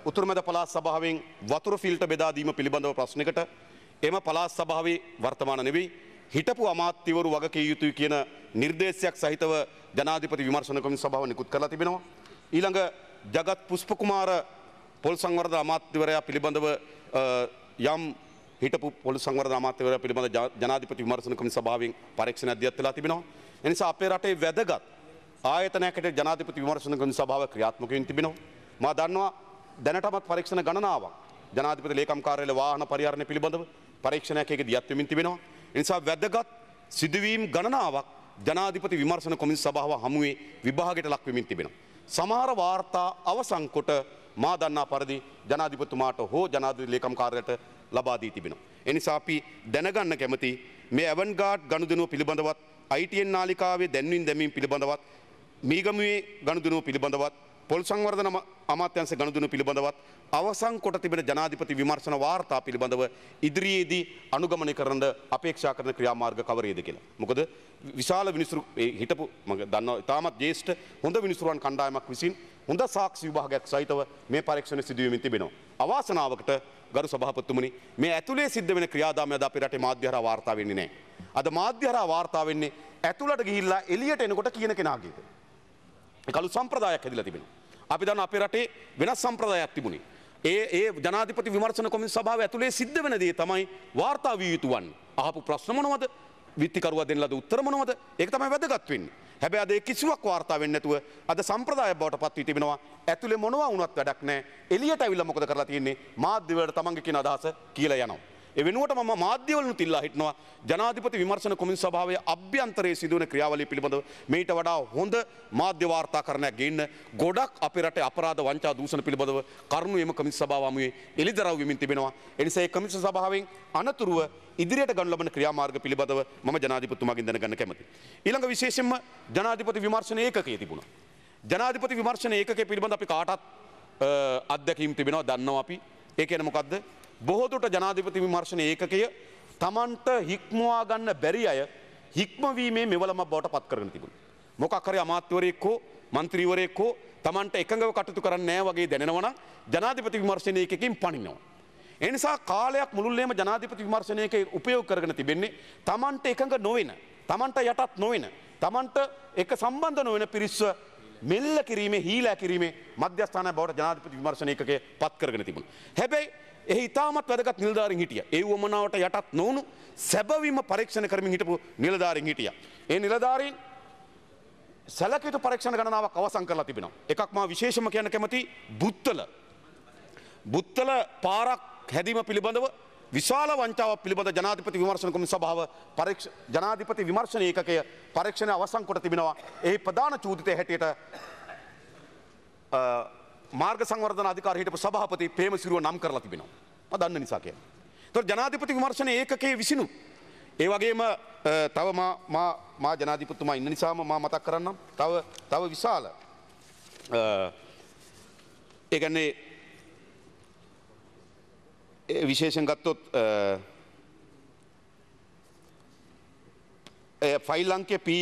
උතුරුමැද පළාත් සභාවෙන් වතුර ෆිල්ට බෙදා දීම පිළිබඳව ප්‍රශ්නයකට එම පළාත් සභාවේ වර්තමාන නෙවෙයි හිටපු අමාත්‍යවරු වගකිය යුතුයි කියන නිර්දේශයක් සහිතව ජනාධිපති විමර්ශන කොමිසම සභාව නිකුත් කරලා තිබෙනවා. ඊළඟ ජගත් පුෂ්පකුමාර පොල් සංවර්ධ අමාත්‍යවරයා පිළිබඳව යම් හිටපු පොල් සංවර්ධ අමාත්‍යවරයා පිළිබඳ ජනාධිපති විමර්ශන කමිටු සභාවෙන් පරීක්ෂණ අධ්‍යයත් වෙලා තිබෙනවා. ඒ නිසා අපේ රටේ වැදගත් ආයතනයකට ජනාධිපති විමර්ශන කමිටු සභාව ක්‍රියාත්මක වෙමින් තිබෙනවා. මා දන්නවා දැනටමත් පරීක්ෂණ ගණනාවක් ජනාධිපති ලේකම් කාර්යාලය වාහන පරිහරණය පිළිබඳව පරීක්ෂණයක් ඒකදී අත් වෙමින් තිබෙනවා. ඒ නිසා වැදගත් සිදුවීම් ගණනාවක් ජනාධිපති විමර්ශන කොමිස් සභාව හමුවේ විභාගයට ලක්වෙමින් තිබෙනවා. සමහර වාර්තා අවසන් කොට මා දන්නා පරිදි ජනාධිපතුමාට හෝ ජනාධිපති ලේකම්කාරයට ලබා දී තිබෙනවා. එනිසා අපි දැනගන්න කැමති මේ ඇවන්ගාඩ් ගනුදෙනුව පිළිබඳවත් ITN නාලිකාවේ දැන්වීම් දැමීම් පිළිබඳවත් මීගමුවේ ගනුදෙනුව පිළිබඳවත් පොල් සංවර්ධන අමාත්‍යංශ ගනුදෙනු පිළිබඳවත් අවසන් කොට තිබෙන ජනාධිපති විමර්ශන වාර්තා පිළිබඳව ඉදිරියේදී අනුගමනය කරන්න අපේක්ෂා කරන ක්‍රියාමාර්ග කවරේද කියලා. මොකද විශාල විනිසුරු හිටපු මම දන්නවා ඉතාමත් ජේෂ්ඨ හොඳ විනිසුරුවන් කණ්ඩායමක් විසින් හොඳ සාක්ෂි විභාගයක් සහිතව මේ පරීක්ෂණ සිදුවීමින් තිබෙනවා. අවාසනාවකට ගරු සභාපතිතුමනි මේ ඇතුලේ සිද්ධ වෙන ක්‍රියාදාමය අද අපේ රටේ මාධ්‍ය හරහා වාර්තා වෙන්නේ නැහැ. අද මාධ්‍ය හරහා වාර්තා වෙන්නේ ඇතුළට ගිහිල්ලා එළියට එනකොට කියන කෙනාගේද. කළු සම්ප්‍රදායක් හැදිලා තිබෙනවා. අපි දන්න අපේ රටේ වෙනස් සම්ප්‍රදායක් තිබුණේ. ඒ ඒ ජනාධිපති විමර්ශන කොමිසම සභාව ඇතුලේ සිද්ධ වෙන දේ තමයි වාර්තා විය යුතු වන්නේ. අහපු ප්‍රශ්න මොනවද? විත්තිකරුවා දෙන ලද උත්තර මොනවද? ඒක තමයි වැදගත් වෙන්නේ. හැබැයි අද ඒ කිසිවක් වාර්තා වෙන්නේ නැතුව අද සම්ප්‍රදාය බවට පත්වී තිබෙනවා. ඇතුලේ මොනවා වුණත් වැඩක් නැහැ. එළියට අවිල මොකද කරලා තියෙන්නේ? මාධ්‍ය වලට තමන්ගේ කියන අදහස කියලා යනවා. ඒ වෙනුවට මම මාධ්‍යවලුත් ඉල්ලා හිටනවා ජනාධිපති විමර්ශන කොමින් සභාවේ අභ්‍යන්තරයේ සිදුවන ක්‍රියාවලිය පිළිබඳව මේට වඩා හොඳ මාධ්‍ය වාර්තාකරණයක් ගේන්න ගොඩක් අපේ රටේ අපරාධ වංචා දූෂණ පිළිබඳව කරුණු එම කොමිස් සභාව අමුවේ එළිදරව් වෙමින් තිබෙනවා. ඒ නිසා ඒ කොමිස් සභාවෙන් අනතුරුව ඉදිරියට ගනු ලබන ක්‍රියාමාර්ග පිළිබඳව මම ජනාධිපතිතුමාගෙන් දැනගන්න කැමතියි. ඊළඟ විශේෂයෙන්ම ජනාධිපති විමර්ශන ඒකකයේ තිබුණා. ජනාධිපති විමර්ශන ඒකකයේ පිළිබඳ අපි කාටත් අත්දැකීම් තිබෙනවා දන්නවා අපි. ඒ කියන්නේ මොකද්ද? බොහෝදුට ජනාධිපති විමර්ශණ ඒකකය තමන්ට හික්මවා ගන්න බැරි අය හික්මවීමේ මෙවලම බවට පත් කරන තිබුණ. මොකක්කර අමාත්‍යවරයෙක්කෝ මන්ත්‍රීවරයෙක්කෝ තමන්ට එකඟව කටතු කරන්න නෑ වගේ දැනවන ජනාධිපති විමර්ශණය එකකින් පනිනවා. එනිසා කාලයක් මුළුල්ලේම ජනාධිපති විමර්ශණයක උපයෝග කරගෙන තිබෙන්නේ තමන්ට එකඟ නොවෙන තමන්ට යටත් නොවෙන තමන්ට එක සම්බන්ධ නොවෙන පිරිස්ව මෙල්ල කිරීමේ හීලා කිරීමේ මධ්‍යස්ථාන බවට ජනාධිපති විමර්ශණයකගේ පත් කරගෙන තිබුණ. හැබැයි එහි ඉතාමත් වැදගත් නිලධාරින් හිටිය. ඒ වමනාවට යටත් නොවුණු සැබවීම පරීක්ෂණ කරමින් හිටපු නිලධාරින් හිටිය. ඒ නිලධාරීන් සැලකිතු පරීක්ෂණ ගණනාවක් අවසන් කරලා තිබෙනවා. එකක් මා විශේෂම කියන්න කැමති බුත්තල. බුත්තල පාරක් හැදීම පිළිබඳව විශාල වංචාව පිළිබඳ ජනාධිපති විමර්ශන කොමිස සභාව ජනාධිපති විමර්ශන ඒකකය පරීක්ෂණ අවසන් කොට තිබෙනවා. එහි ප්‍රධාන චූදිතය හැටියට මාර්ග සංවර්ධන අධිකාර හිටපු සභාපති ප්‍රේමසිරුව නම් කරලා තිබෙනවා. මම දන්න නිසා කියන්නේ. ඒතකොට ජනාධිපති විමර්ශන ඒකකයේ විසිනු. ඒ වගේම තව මා මා මා ජනාධිපතිතුමා ඉන්න නිසාම මා මතක් කරන්නම්. තව තව විශාල ඒ කියන්නේ විශේෂෙන් ගත්තොත් ෆයිල් ලංකේ PI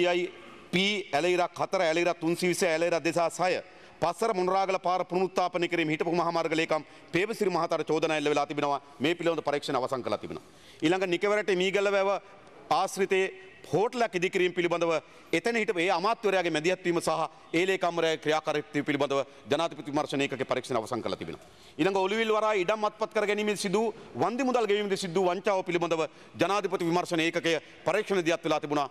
P ඇලෙයිරක් 4 ඇලෙයිරක් 320 ඇලෙයිරක් 206 පස්සර මොනරාගල පාර පුනරුත්ථාපනය කිරීම හිටපු මහමාර්ග ලේකම් පේවසිරි මහතාට චෝදනා එල්ල වෙලා තිබෙනවා මේ පිළිබඳ පරීක්ෂණ අවසන් කළා තිබෙනවා. ඊළඟ නිකවරට මීගලවැව ආශ්‍රිතයේ හෝටලක් ඉදිකිරීම පිළිබඳව එතන හිට ඒ අමාත්‍යවරයාගේ මැදිහත්වීම සහ ඒලේකම්රය ක්‍රියාකාරීත්වය පිළිබඳව ජනාධිපති විමර්ශනයකගේ පරීක්ෂණ අවසන් කළ තිබෙනවා. ඊළඟ ඔලිවිල් වරා ඉඩම් අත්පත් කර ගැනීමෙන් සිදු වන්දි මුදල් ගෙවීමෙන් සිදු වංචාව පිළිබඳව ජනාධිපති විමර්ශන ඒකකය පරීක්ෂණ දියත් වෙලා තිබුණා.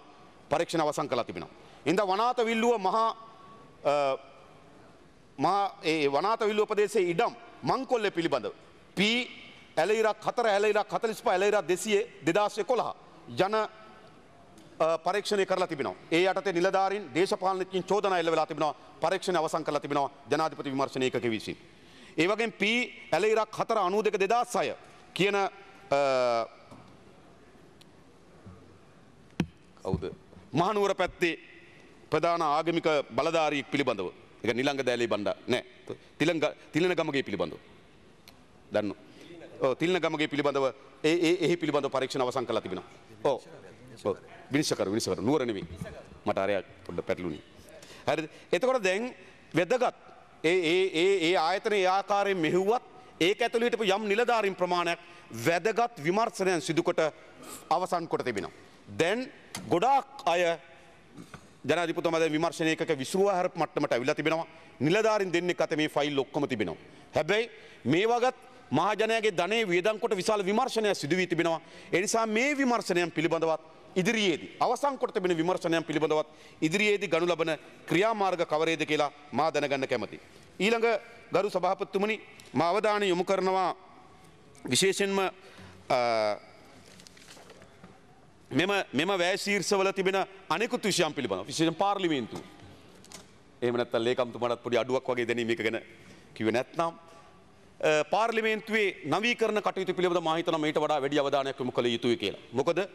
පරීක්ෂණ අවසන් කළා තිබෙනවා. ඉඳ වනාත විල්ලුව මහා මා ඒ වනාත විල්ලු උපදේශයේ ඉඩම් මංකොල්ලේ පිළිබඳව P ඇලයිරක් 4 ඇලයිරක් 45 ඇලයිරක් 200 2011 ජන පරීක්ෂණය කරලා තිබෙනවා. ඒ යටතේ නිලධාරීන් දේශපාලනඥයින් චෝදනා එල්ල වෙලා තිබෙනවා. පරීක්ෂණය අවසන් කරලා තිබෙනවා ජනාධිපති විමර්ශන ඒකකය විසින්. ඒ වගේම P ඇලයිරක් 4 92 2006 කියන කවුද මහනුවර පැත්තේ ප්‍රධාන ආගමික බලධාරියෙක් පිළිබඳව එක නිළංග දෑලේ බණ්ඩා නෑ තිලංග තිලන ගමගේ පිළිබඳව දන්න තිල්න ගමගේ පිළිබඳව ඒ ඒ පිළිබඳ පරීක්ෂණ අවසන් කළා තිබෙනවා ඕ විනිශ්චකරු විනිශ්චකරු නුවර නෙවෙයි මට අරයා පොඩ්ඩ පැටලුණි හරිද එතකොට දැන් වැදගත් ඒ ඒ ඒ ඒ ආයතනයේ ආකාරයෙන් මෙහෙව්වත් ඒක ඇතුළේ හිටපු යම් නිලධාරීන් ප්‍රමාණයක් වැදගත් විමර්ශනයන් සිදු කොට අවසන් කොට තිබෙනවා දැන් ගොඩාක් අය ජනාධිපතුමා දැන් විමර්ශන ඒකක 25000 මට්ටමට අවිලා තිබෙනවා. නිලධාරින් දෙන්නෙක් අතේ මේ ෆයිල් ඔක්කොම තිබෙනවා. හැබැයි මේ වගත් මහජනයාගේ ධනය වියදම් කොට විශාල විමර්ශනයක් සිදු වී තිබෙනවා. ඒ නිසා මේ විමර්ශනයන් පිළිබඳවත් ඉදිරියේදී අවසන් කොට තිබෙන විමර්ශනයන් පිළිබඳවත් ඉදිරියේදී ගනු ලබන ක්‍රියාමාර්ග කවරේද කියලා මා දැනගන්න කැමතියි. ඊළඟ ගරු සභාපතිතුමනි මා අවධානය යොමු කරනවා විශේෂයෙන්ම මෙම මෙම වැෑ ශීර්ෂවල තිබෙන අනෙකුත් විෂයම් පිළිබඳ විශේෂ පාර්ලිමේන්තු එමනත් ලේකම්තුමටත් පොඩි අඩුවක් වගේ දැනීම එක ගැන කිව නැත්නම් පාර්ලිමේන්තුවේ නවීකරන කටයුතු පිළිබඳ මහිතන මට වඩා වැඩි අවධානයක් යොමු කළ යුතුයි කියලා. මොකද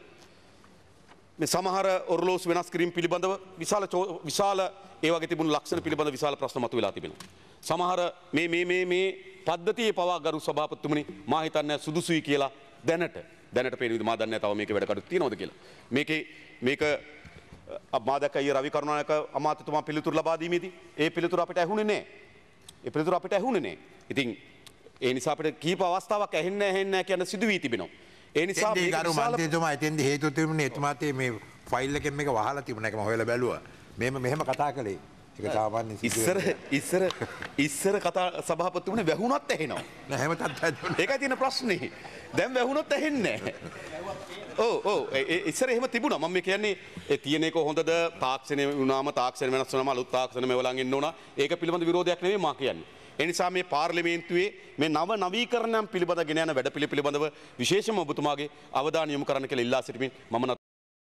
මේ සමහර ඔරලෝස් වෙනස් කිරීම පිළිබඳව විශාල විශාල ඒ වගේ තිබුණු ලක්ෂණ පිළිබඳ විශාල ප්‍රශ්න මතුවලා තිබෙනවා. සමහර මේ මේ මේ මේ පද්ධතියේ පවා ගරු සභාපතිතුමනි මා හිතන්නේ සුදුසුයි කියලා දැනට දැනට පේනවිද මා දන්නේ තව මේකේ වැඩ කටයුතු තියෙනවද කියලා මේකේ මේක මා දැක්ක ඊයේ රවි කරුණායක අමාත්‍යතුමා පිළිතුරු ලබා දීමේදී ඒ පිළිතුරු අපිට ඇහුනේ නැහැ ඒ පිළිතුරු අපිට ඇහුනේ නැහැ ඉතින් ඒ නිසා අපිට කීප අවස්ථාවක් ඇහෙන්නේ නැහැ ඇහෙන්නේ නැහැ කියන සිදුවී තිබෙනවා ඒ නිසා මේ ගරු මන්ත්‍රීතුමා එතෙන්දී හේතු තිබුණේ එතුමාට මේ ෆයිල් එකෙන් මේක වහලා තිබුණ එක මම හොයලා බැලුවා මෙහෙම මෙහෙම කතා කළේ ඒක සාමාන්‍ය ඉස්සර ඉස්සර ඉස්සර කතා සභාපතිතුමනේ වැහුණත් ඇහෙනවා. නෑ හැමතත් ඇහෙනවා. ඒකයි තියෙන ප්‍රශ්නේ. දැන් වැහුණොත් ඇහෙන්නේ ඕ ඕ ඉස්සර එහෙම තිබුණා මම කියන්නේ ඒ තියෙන එක හොඳද තාක්ෂණය වුණාම තාක්ෂණය වෙනස් වුණාම අලුත් තාක්ෂණ මෙවලන් එන්න ඕන ඒක පිළිබඳ විරෝධයක් නෙවෙයි මා කියන්නේ. ඒ නිසා මේ පාර්ලිමේන්තුවේ මේ නව නවීකරණයන් පිළිබඳ ගෙන යන වැඩපිළිවෙළ පිළිබඳව විශේෂම ඔබතුමාගේ අවධානය යොමු කරන්න කියලා ඉල්ලා සිටිමින් මම